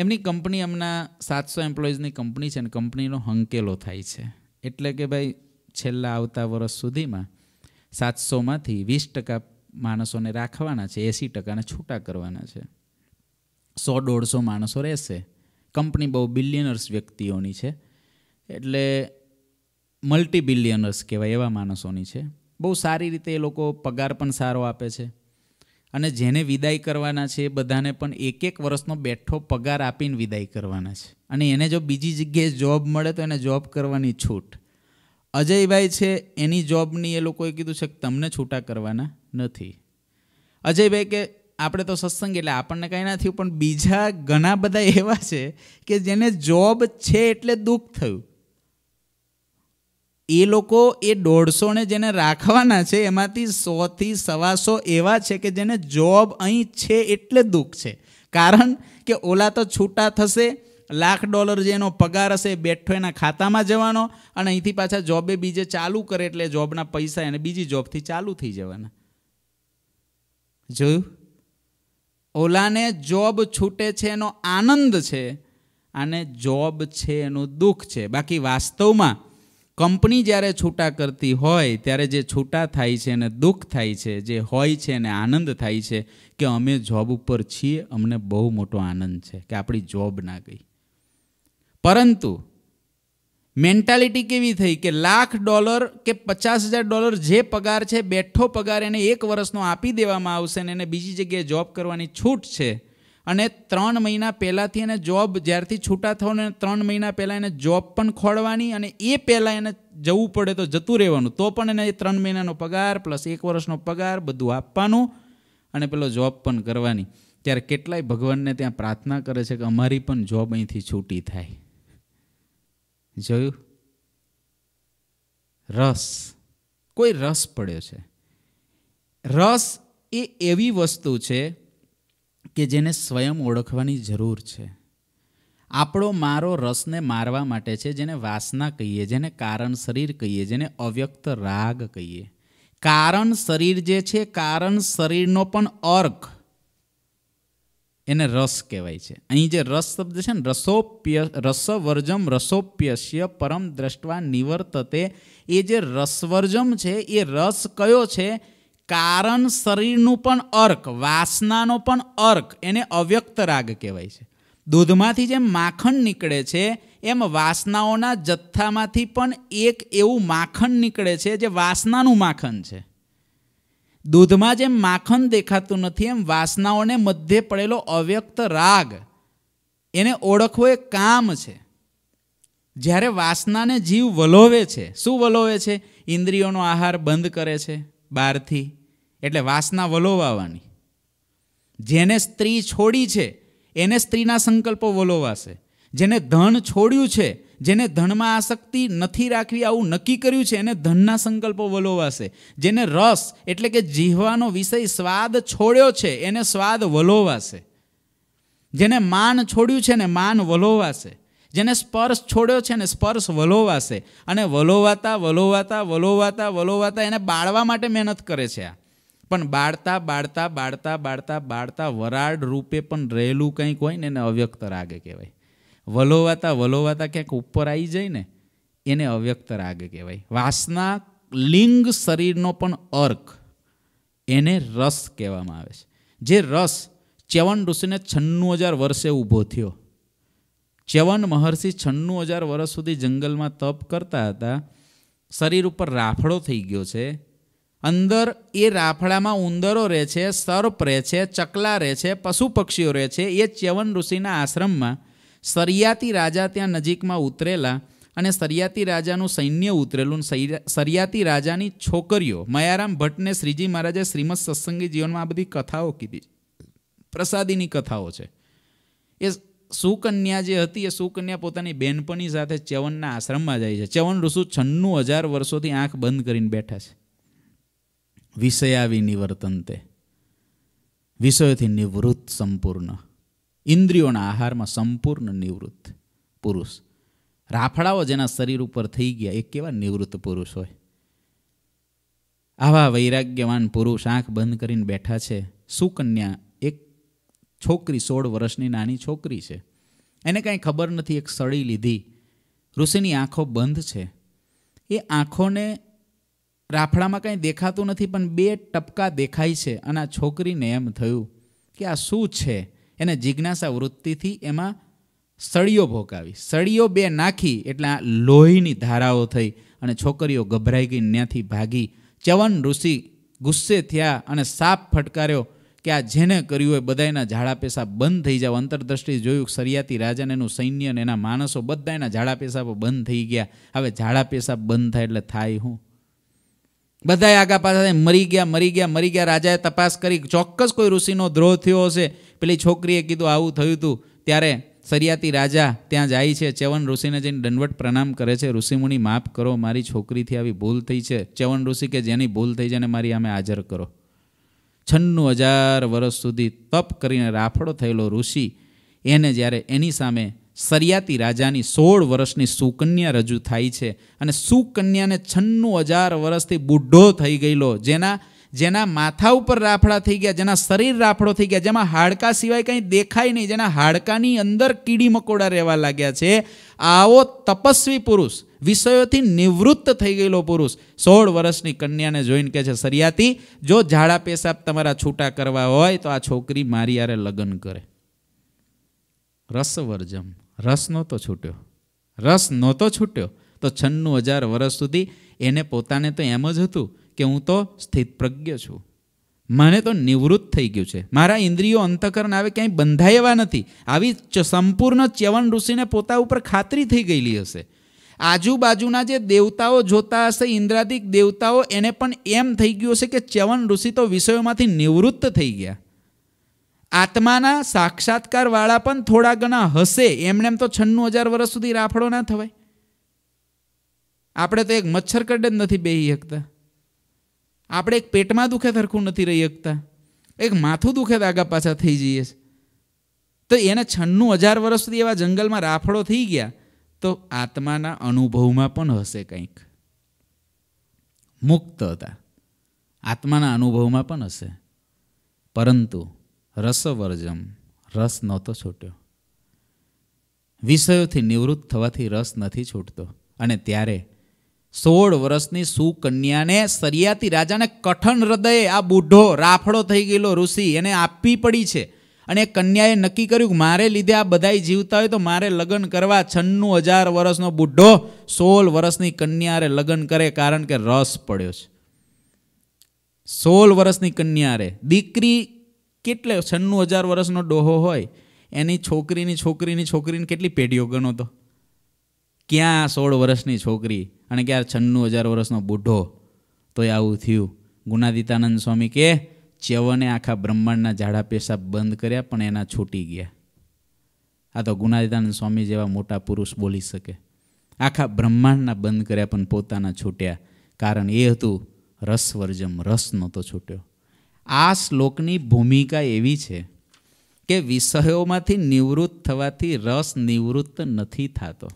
એમની કંપની હમણાં સાતસો એમ્પ્લોઈઝની કંપની છે અને કંપનીનો હંકેલો થાય છે એટલે કે ભાઈ છેલ્લા આવતા વર્ષ સુધીમાં સાતસોમાંથી વીસ ટકા માણસોને રાખવાના છે એંસી ટકાને છૂટા કરવાના છે સો દોઢસો માણસો રહેશે કંપની બહુ બિલિયનર્સ વ્યક્તિઓની છે એટલે મલ્ટી બિલિયનર્સ કહેવાય એવા માણસોની છે બહુ સારી રીતે એ લોકો પગાર પણ સારો આપે છે અને જેને વિદાય કરવાના છે એ બધાને પણ એક એક વર્ષનો બેઠો પગાર આપીને વિદાય કરવાના છે અને એને જો બીજી જગ્યાએ જોબ મળે તો એને જોબ કરવાની છૂટ અજયભાઈ છે એની જોબની એ લોકોએ કીધું છે કે તમને છૂટા કરવાના નથી અજયભાઈ કે આપણે તો સત્સંગ એટલે આપણને કંઈ ના થયું પણ બીજા ઘણા બધા એવા છે કે જેને જોબ છે એટલે દુઃખ થયું એ લોકો એ દોઢસોને જેને રાખવાના છે એમાંથી સોથી સવાસો એવા છે કે જેને જોબ અહીં છે એટલે દુઃખ છે કારણ કે ઓલા તો છૂટા થશે લાખ ડોલર જેનો પગાર હશે બેઠો એના ખાતામાં જવાનો અને અહીંથી પાછા જોબે બીજે ચાલુ કરે એટલે જોબના પૈસા એને બીજી જોબથી ચાલુ થઈ જવાના જોયું ઓલાને જોબ છૂટે છે એનો આનંદ છે અને જોબ છે એનું દુઃખ છે બાકી વાસ્તવમાં કંપની જ્યારે છૂટા કરતી હોય ત્યારે જે છૂટા થાય છે એને દુઃખ થાય છે જે હોય છે એને આનંદ થાય છે કે અમે જોબ ઉપર છીએ અમને બહુ મોટો આનંદ છે કે આપણી જોબ ના ગઈ પરંતુ મેન્ટાલિટી કેવી થઈ કે લાખ ડોલર કે પચાસ હજાર ડોલર જે પગાર છે બેઠો પગાર એને એક વર્ષનો આપી દેવામાં આવશે ને એને બીજી જગ્યાએ જોબ કરવાની છૂટ છે અને ત્રણ મહિના પહેલાંથી એને જોબ જ્યારથી છૂટા થવાને ત્રણ મહિના પહેલાં એને જોબ પણ ખોળવાની અને એ પહેલાં એને જવું પડે તો જતું રહેવાનું તો પણ એને એ ત્રણ મહિનાનો પગાર પ્લસ એક વર્ષનો પગાર બધું આપવાનું અને પેલો જોબ પણ કરવાની ત્યારે કેટલાય ભગવાનને ત્યાં પ્રાર્થના કરે છે કે અમારી પણ જોબ અહીંથી છૂટી થાય જોયું રસ કોઈ રસ પડ્યો છે રસ એ એવી વસ્તુ છે કે જેને સ્વયં ઓળખવાની જરૂર છે આપણો મારો રસને મારવા માટે છે જેને વાસના કહીએ જેને કારણ શરીર કહીએ જેને અવ્યક્ત રાગ કહીએ કારણ શરીર જે છે કારણ શરીરનો પણ અર્ક એને રસ કહેવાય છે અહીં જે રસ શબ્દ છે ને રસોપ્ય રસવર્જમ રસોપ્યસ્ય પરમ દ્રષ્ટવા નિવર્તતે એ જે રસવર્જમ છે એ રસ કયો છે કારણ શરીરનું પણ અર્ક વાસનાનો પણ અર્ક એને અવ્યક્ત રાગ કહેવાય છે દૂધમાંથી જેમ માખણ નીકળે છે એમ વાસનાઓના જથ્થામાંથી પણ એક એવું માખણ નીકળે છે જે વાસનાનું માખણ છે દૂધમાં જેમ માખણ દેખાતું નથી એમ વાસનાઓને મધ્યે પડેલો અવ્યક્ત રાગ એને ઓળખવો એ કામ છે જ્યારે વાસનાને જીવ વલોવે છે શું વલોવે છે ઇન્દ્રિયોનો આહાર બંધ કરે છે બહારથી એટલે વાસના વલોવાવાની જેને સ્ત્રી છોડી છે એને સ્ત્રીના સંકલ્પો વલોવાશે જેને ધન છોડ્યું છે જેને ધનમાં આસક્તિ નથી રાખવી આવું નક્કી કર્યું છે એને ધનના સંકલ્પો વલોવાશે જેને રસ એટલે કે જીહવાનો વિષય સ્વાદ છોડ્યો છે એને સ્વાદ વલોવાશે જેને માન છોડ્યું છે ને માન વલોવાશે જેને સ્પર્શ છોડ્યો છે ને સ્પર્શ વલોવાશે અને વલોવાતા વલોવાતા વલોવાતા વલોવાતા એને બાળવા માટે મહેનત કરે છે આ પણ બાળતા બાળતા બાળતા બાળતા બાળતા વરાળ રૂપે પણ રહેલું કંઈક હોય ને એને અવ્યક્ત રાગે કહેવાય વલોવાતા વલોવાતા ક્યાંક ઉપર આવી જાય ને એને અવ્યક્ત રાગ કહેવાય વાસના લિંગ શરીરનો પણ અર્ક એને રસ કહેવામાં આવે છે જે રસ ચ્યવન ઋષિને છન્નું હજાર વર્ષે ઊભો થયો ચ્યવન મહર્ષિ છન્નું હજાર વર્ષ સુધી જંગલમાં તપ કરતા હતા શરીર ઉપર રાફડો થઈ ગયો છે અંદર એ રાફડામાં ઉંદરો રહે છે સર્પ રહે છે ચકલા રહે છે પશુ પક્ષીઓ રહે છે એ ચ્યવન ઋષિના આશ્રમમાં સરિયાતી રાજા ત્યાં નજીકમાં ઉતરેલા અને સરિયાતી રાજાનું સૈન્ય ઉતરેલું સરિયાતી રાજાની છોકરીઓ મયારામ ભટ્ટને શ્રીજી મહારાજે શ્રીમદ સત્સંગી જીવનમાં આ બધી કથાઓ કીધી પ્રસાદીની કથાઓ છે એ સુકન્યા જે હતી એ સુકન્યા પોતાની બહેનપણી સાથે ચ્યવનના આશ્રમમાં જાય છે ચ્યવન ઋષુ છન્નું હજાર વર્ષોથી આંખ બંધ કરીને બેઠા છે વિષયાવી નિવર્તન તે વિષયોથી નિવૃત્ત સંપૂર્ણ ઇન્દ્રિયોના આહારમાં સંપૂર્ણ નિવૃત્ત પુરુષ રાફડાઓ જેના શરીર ઉપર થઈ ગયા એ કેવા નિવૃત્ત પુરુષ હોય આવા વૈરાગ્યવાન પુરુષ આંખ બંધ કરીને બેઠા છે સુકન્યા એક છોકરી સોળ વર્ષની નાની છોકરી છે એને કાંઈ ખબર નથી એક સળી લીધી ઋષિની આંખો બંધ છે એ આંખોને રાફડામાં કાંઈ દેખાતું નથી પણ બે ટપકા દેખાય છે અને આ છોકરીને એમ થયું કે આ શું છે એને જિજ્ઞાસા વૃત્તિથી એમાં સળીઓ ભોકાવી સળીઓ બે નાખી એટલે આ લોહીની ધારાઓ થઈ અને છોકરીઓ ગભરાઈ ગઈ ત્યાંથી ભાગી ચવન ઋષિ ગુસ્સે થયા અને સાપ ફટકાર્યો કે આ જેને કર્યું હોય બધાના ઝાડા પેશાબ બંધ થઈ જાવ અંતરદ્રષ્ટિ જોયું સરિયાતી રાજાને એનું સૈન્ય અને એના માણસો બધા એના ઝાડા પેશાબો બંધ થઈ ગયા હવે ઝાડા પેશાબ બંધ થાય એટલે થાય હું બધા આગા પાછા મરી ગયા મરી ગયા મરી ગયા રાજાએ તપાસ કરી ચોક્કસ કોઈ ઋષિનો દ્રોહ થયો હશે પેલી છોકરીએ કીધું આવું થયું હતું ત્યારે સરિયાતી રાજા ત્યાં જાય છે ચવન ઋષિને જઈને દંડવટ પ્રણામ કરે છે ઋષિમુનિ માફ કરો મારી છોકરીથી આવી ભૂલ થઈ છે ચવન ઋષિ કે જેની ભૂલ થઈ છે એને મારી આમે હાજર કરો છન્નું હજાર વર્ષ સુધી તપ કરીને રાફડો થયેલો ઋષિ એને જ્યારે એની સામે સરિયાતી રાજાની સોળ વર્ષની સુકન્યા રજૂ થાય છે અને સુકન્યાને છન્નું હજાર વર્ષથી બુઢો થઈ ગયેલો જેના જેના માથા ઉપર રાફડા થઈ ગયા જેના શરીર રાફડો થઈ ગયા જેમાં હાડકા સિવાય કંઈ દેખાય નહીં જેના હાડકાની અંદર કીડી મકોડા રહેવા લાગ્યા છે આવો તપસ્વી પુરુષ વિષયોથી નિવૃત્ત થઈ ગયેલો પુરુષ સોળ વર્ષની કન્યાને જોઈને કહે છે સરિયાતી જો ઝાડા પેશાબ તમારા છૂટા કરવા હોય તો આ છોકરી મારી યારે લગ્ન કરે રસવર્જમ રસ નહોતો છૂટ્યો રસ નહોતો છૂટ્યો તો છન્નું હજાર વર્ષ સુધી એને પોતાને તો એમ જ હતું કે હું તો સ્થિત પ્રજ્ઞ છું મને તો નિવૃત્ત થઈ ગયું છે મારા ઇન્દ્રિયો અંતકરણ આવે ક્યાંય બંધાયેવા નથી આવી સંપૂર્ણ ચ્યવન ઋષિને પોતા ઉપર ખાતરી થઈ ગયેલી હશે આજુબાજુના જે દેવતાઓ જોતા હશે ઇન્દ્રાદિક દેવતાઓ એને પણ એમ થઈ ગયું હશે કે ચ્યવન ઋષિ તો વિષયોમાંથી નિવૃત્ત થઈ ગયા આત્માના સાક્ષાત્કારવાળા પણ થોડા ઘણા હશે એમને એમ તો છન્નું હજાર વર્ષ સુધી રાફડો ના થવાય આપણે તો એક મચ્છર કડે જ નથી બેહી શકતા આપણે એક પેટમાં દુખે સરખું નથી રહી શકતા એક માથું દુખે દાગા પાછા થઈ જઈએ તો એને છન્નું હજાર વર્ષ સુધી એવા જંગલમાં રાફડો થઈ ગયા તો આત્માના અનુભવમાં પણ હશે કંઈક મુક્ત હતા આત્માના અનુભવમાં પણ હશે પરંતુ રસવર્જમ રસ નહોતો છૂટ્યો વિષયોથી નિવૃત્ત થવાથી રસ નથી છૂટતો અને ત્યારે સોળ વર્ષની સુકન્યાને સરિયાતી રાજાને કઠણ હૃદયે આ બુઢો રાફડો થઈ ગયેલો ઋષિ એને આપવી પડી છે અને કન્યાએ નક્કી કર્યું કે મારે લીધે આ બધાય જીવતા હોય તો મારે લગ્ન કરવા છન્નું હજાર વર્ષનો બુઢો સોળ વર્ષની કન્યારે લગ્ન કરે કારણ કે રસ પડ્યો છે સોળ વર્ષની કન્યારે દીકરી કેટલે છન્નું હજાર વર્ષનો ડોહો હોય એની છોકરીની છોકરીની છોકરીને કેટલી પેઢીઓ ગણો તો ક્યાં સોળ વર્ષની છોકરી અને કે આ છન્નું હજાર વર્ષનો બુઢો તોય આવું થયું ગુનાદિતાનંદ સ્વામી કે ચ્યવને આખા બ્રહ્માંડના ઝાડા પેશાબ બંધ કર્યા પણ એના છૂટી ગયા આ તો ગુનાદિતાનંદ સ્વામી જેવા મોટા પુરુષ બોલી શકે આખા બ્રહ્માંડના બંધ કર્યા પણ પોતાના છૂટ્યા કારણ એ હતું રસવર્જમ રસ નહોતો છૂટ્યો આ શ્લોકની ભૂમિકા એવી છે કે વિષયોમાંથી નિવૃત્ત થવાથી રસ નિવૃત્ત નથી થતો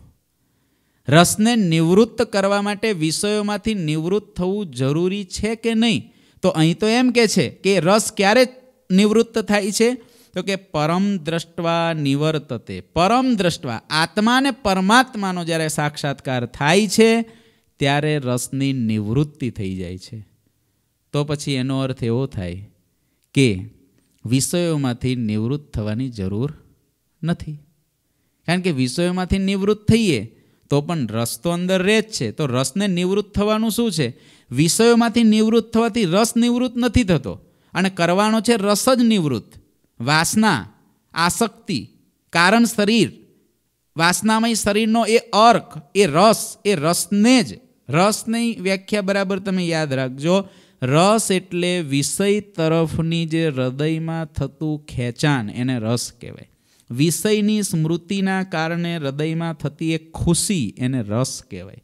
રસને નિવૃત્ત કરવા માટે વિષયોમાંથી નિવૃત્ત થવું જરૂરી છે કે નહીં તો અહીં તો એમ કે છે કે રસ ક્યારે નિવૃત્ત થાય છે તો કે પરમ દ્રષ્ટવા નિવર્તતે પરમ દ્રષ્ટવા આત્માને પરમાત્માનો જ્યારે સાક્ષાત્કાર થાય છે ત્યારે રસની નિવૃત્તિ થઈ જાય છે તો પછી એનો અર્થ એવો થાય કે વિષયોમાંથી નિવૃત્ત થવાની જરૂર નથી કારણ કે વિષયોમાંથી નિવૃત્ત થઈએ તો પણ રસ તો અંદર રહે જ છે તો રસને નિવૃત્ત થવાનું શું છે વિષયોમાંથી નિવૃત્ત થવાથી રસ નિવૃત્ત નથી થતો અને કરવાનો છે રસ જ નિવૃત્ત વાસના આસક્તિ કારણ શરીર વાસનામય શરીરનો એ અર્ક એ રસ એ રસને જ રસની વ્યાખ્યા બરાબર તમે યાદ રાખજો રસ એટલે વિષય તરફની જે હૃદયમાં થતું ખેંચાણ એને રસ કહેવાય વિષયની સ્મૃતિના કારણે હૃદયમાં થતી એક ખુશી એને રસ કહેવાય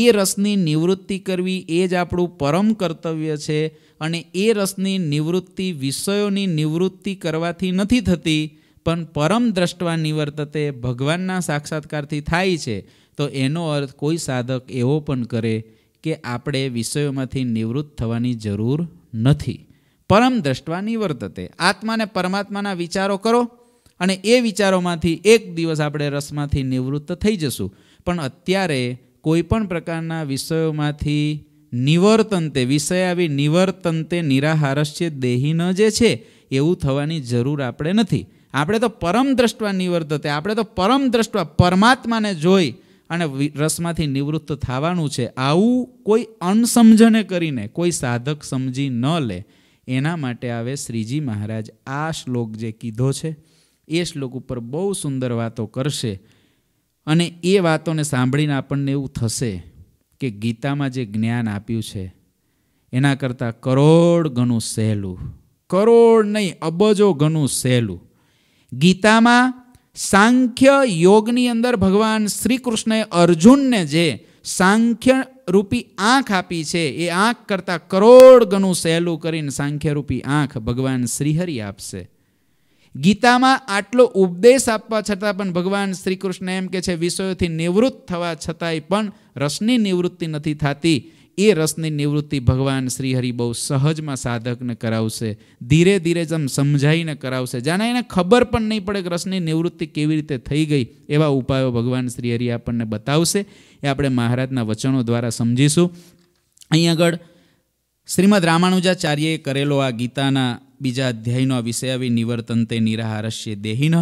એ રસની નિવૃત્તિ કરવી એ જ આપણું પરમ કર્તવ્ય છે અને એ રસની નિવૃત્તિ વિષયોની નિવૃત્તિ કરવાથી નથી થતી પણ પરમ દ્રષ્ટવા નિવર્તતે ભગવાનના સાક્ષાત્કારથી થાય છે તો એનો અર્થ કોઈ સાધક એવો પણ કરે કે આપણે વિષયોમાંથી નિવૃત્ત થવાની જરૂર નથી પરમ દ્રષ્ટવા નિવર્તતે આત્માને પરમાત્માના વિચારો કરો અને એ વિચારોમાંથી એક દિવસ આપણે રસમાંથી નિવૃત્ત થઈ જશું પણ અત્યારે કોઈ પણ પ્રકારના વિષયોમાંથી નિવર્તનતે વિષય આવી નિવર્તનતે નિરાહારસ્ય દેહીન જે છે એવું થવાની જરૂર આપણે નથી આપણે તો પરમ દ્રષ્ટવા નિવર્તતે આપણે તો પરમ દ્રષ્ટવા પરમાત્માને જોઈ અને રસમાંથી નિવૃત્ત થવાનું છે આવું કોઈ અનસમજને કરીને કોઈ સાધક સમજી ન લે એના માટે આવે શ્રીજી મહારાજ આ શ્લોક જે કીધો છે એ શ્લોક ઉપર બહુ સુંદર વાતો કરશે અને એ વાતોને સાંભળીને આપણને એવું થશે કે ગીતામાં જે જ્ઞાન આપ્યું છે એના કરતાં કરોડ ગણું સહેલું કરોડ નહીં અબજો ગણું સહેલું ગીતામાં સાંખ્ય યોગની અંદર ભગવાન શ્રી કૃષ્ણએ અર્જુનને જે સાંખ્ય રૂપી આંખ આપી છે એ આંખ કરતાં કરોડ ગણું સહેલું કરીને સાંખ્યરૂપી આંખ ભગવાન શ્રીહરિ આપશે ગીતામાં આટલો ઉપદેશ આપવા છતાં પણ ભગવાન શ્રી કૃષ્ણ એમ કે છે વિષયોથી નિવૃત્ત થવા છતાંય પણ રસની નિવૃત્તિ નથી થતી એ રસની નિવૃત્તિ ભગવાન શ્રીહરિ બહુ સહજમાં સાધકને કરાવશે ધીરે ધીરે જેમ સમજાવીને કરાવશે જાણે એને ખબર પણ નહીં પડે કે રસની નિવૃત્તિ કેવી રીતે થઈ ગઈ એવા ઉપાયો ભગવાન શ્રીહરિ આપણને બતાવશે એ આપણે મહારાજના વચનો દ્વારા સમજીશું અહીં આગળ શ્રીમદ રામાનુજાચાર્યએ કરેલો આ ગીતાના બીજા અધ્યાયનો આ વિષય આવી નિવર્તનતે નિરાહારસ્ય દેહીન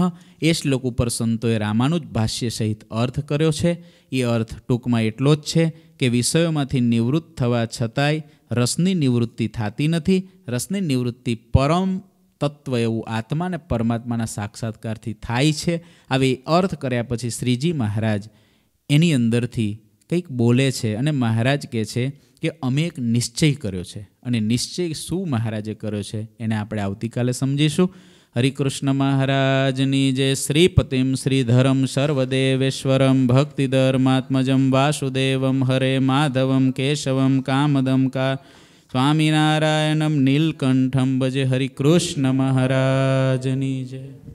એ શ્લોક ઉપર સંતોએ રામાનુજ ભાષ્ય સહિત અર્થ કર્યો છે એ અર્થ ટૂંકમાં એટલો જ છે કે વિષયોમાંથી નિવૃત્ત થવા છતાંય રસની નિવૃત્તિ થતી નથી રસની નિવૃત્તિ પરમ તત્વ એવું આત્મા અને પરમાત્માના સાક્ષાત્કારથી થાય છે આવી અર્થ કર્યા પછી શ્રીજી મહારાજ એની અંદરથી કંઈક બોલે છે અને મહારાજ કહે છે કે અમે એક નિશ્ચય કર્યો છે અને નિશ્ચય શું મહારાજે કર્યો છે એને આપણે આવતીકાલે સમજીશું હરિકૃષ્ણ મહારાજની જે શ્રીપતિમ શ્રીધરમ સર્વદેવેશ્વરમ ભક્તિધર્માત્મજમ વાસુદેવમ હરે માધવમ કેશવમ કામદમ કા સ્વામિનારાયણમ નીલકંઠમ ભજે હરિકૃષ્ણ મહારાજની જય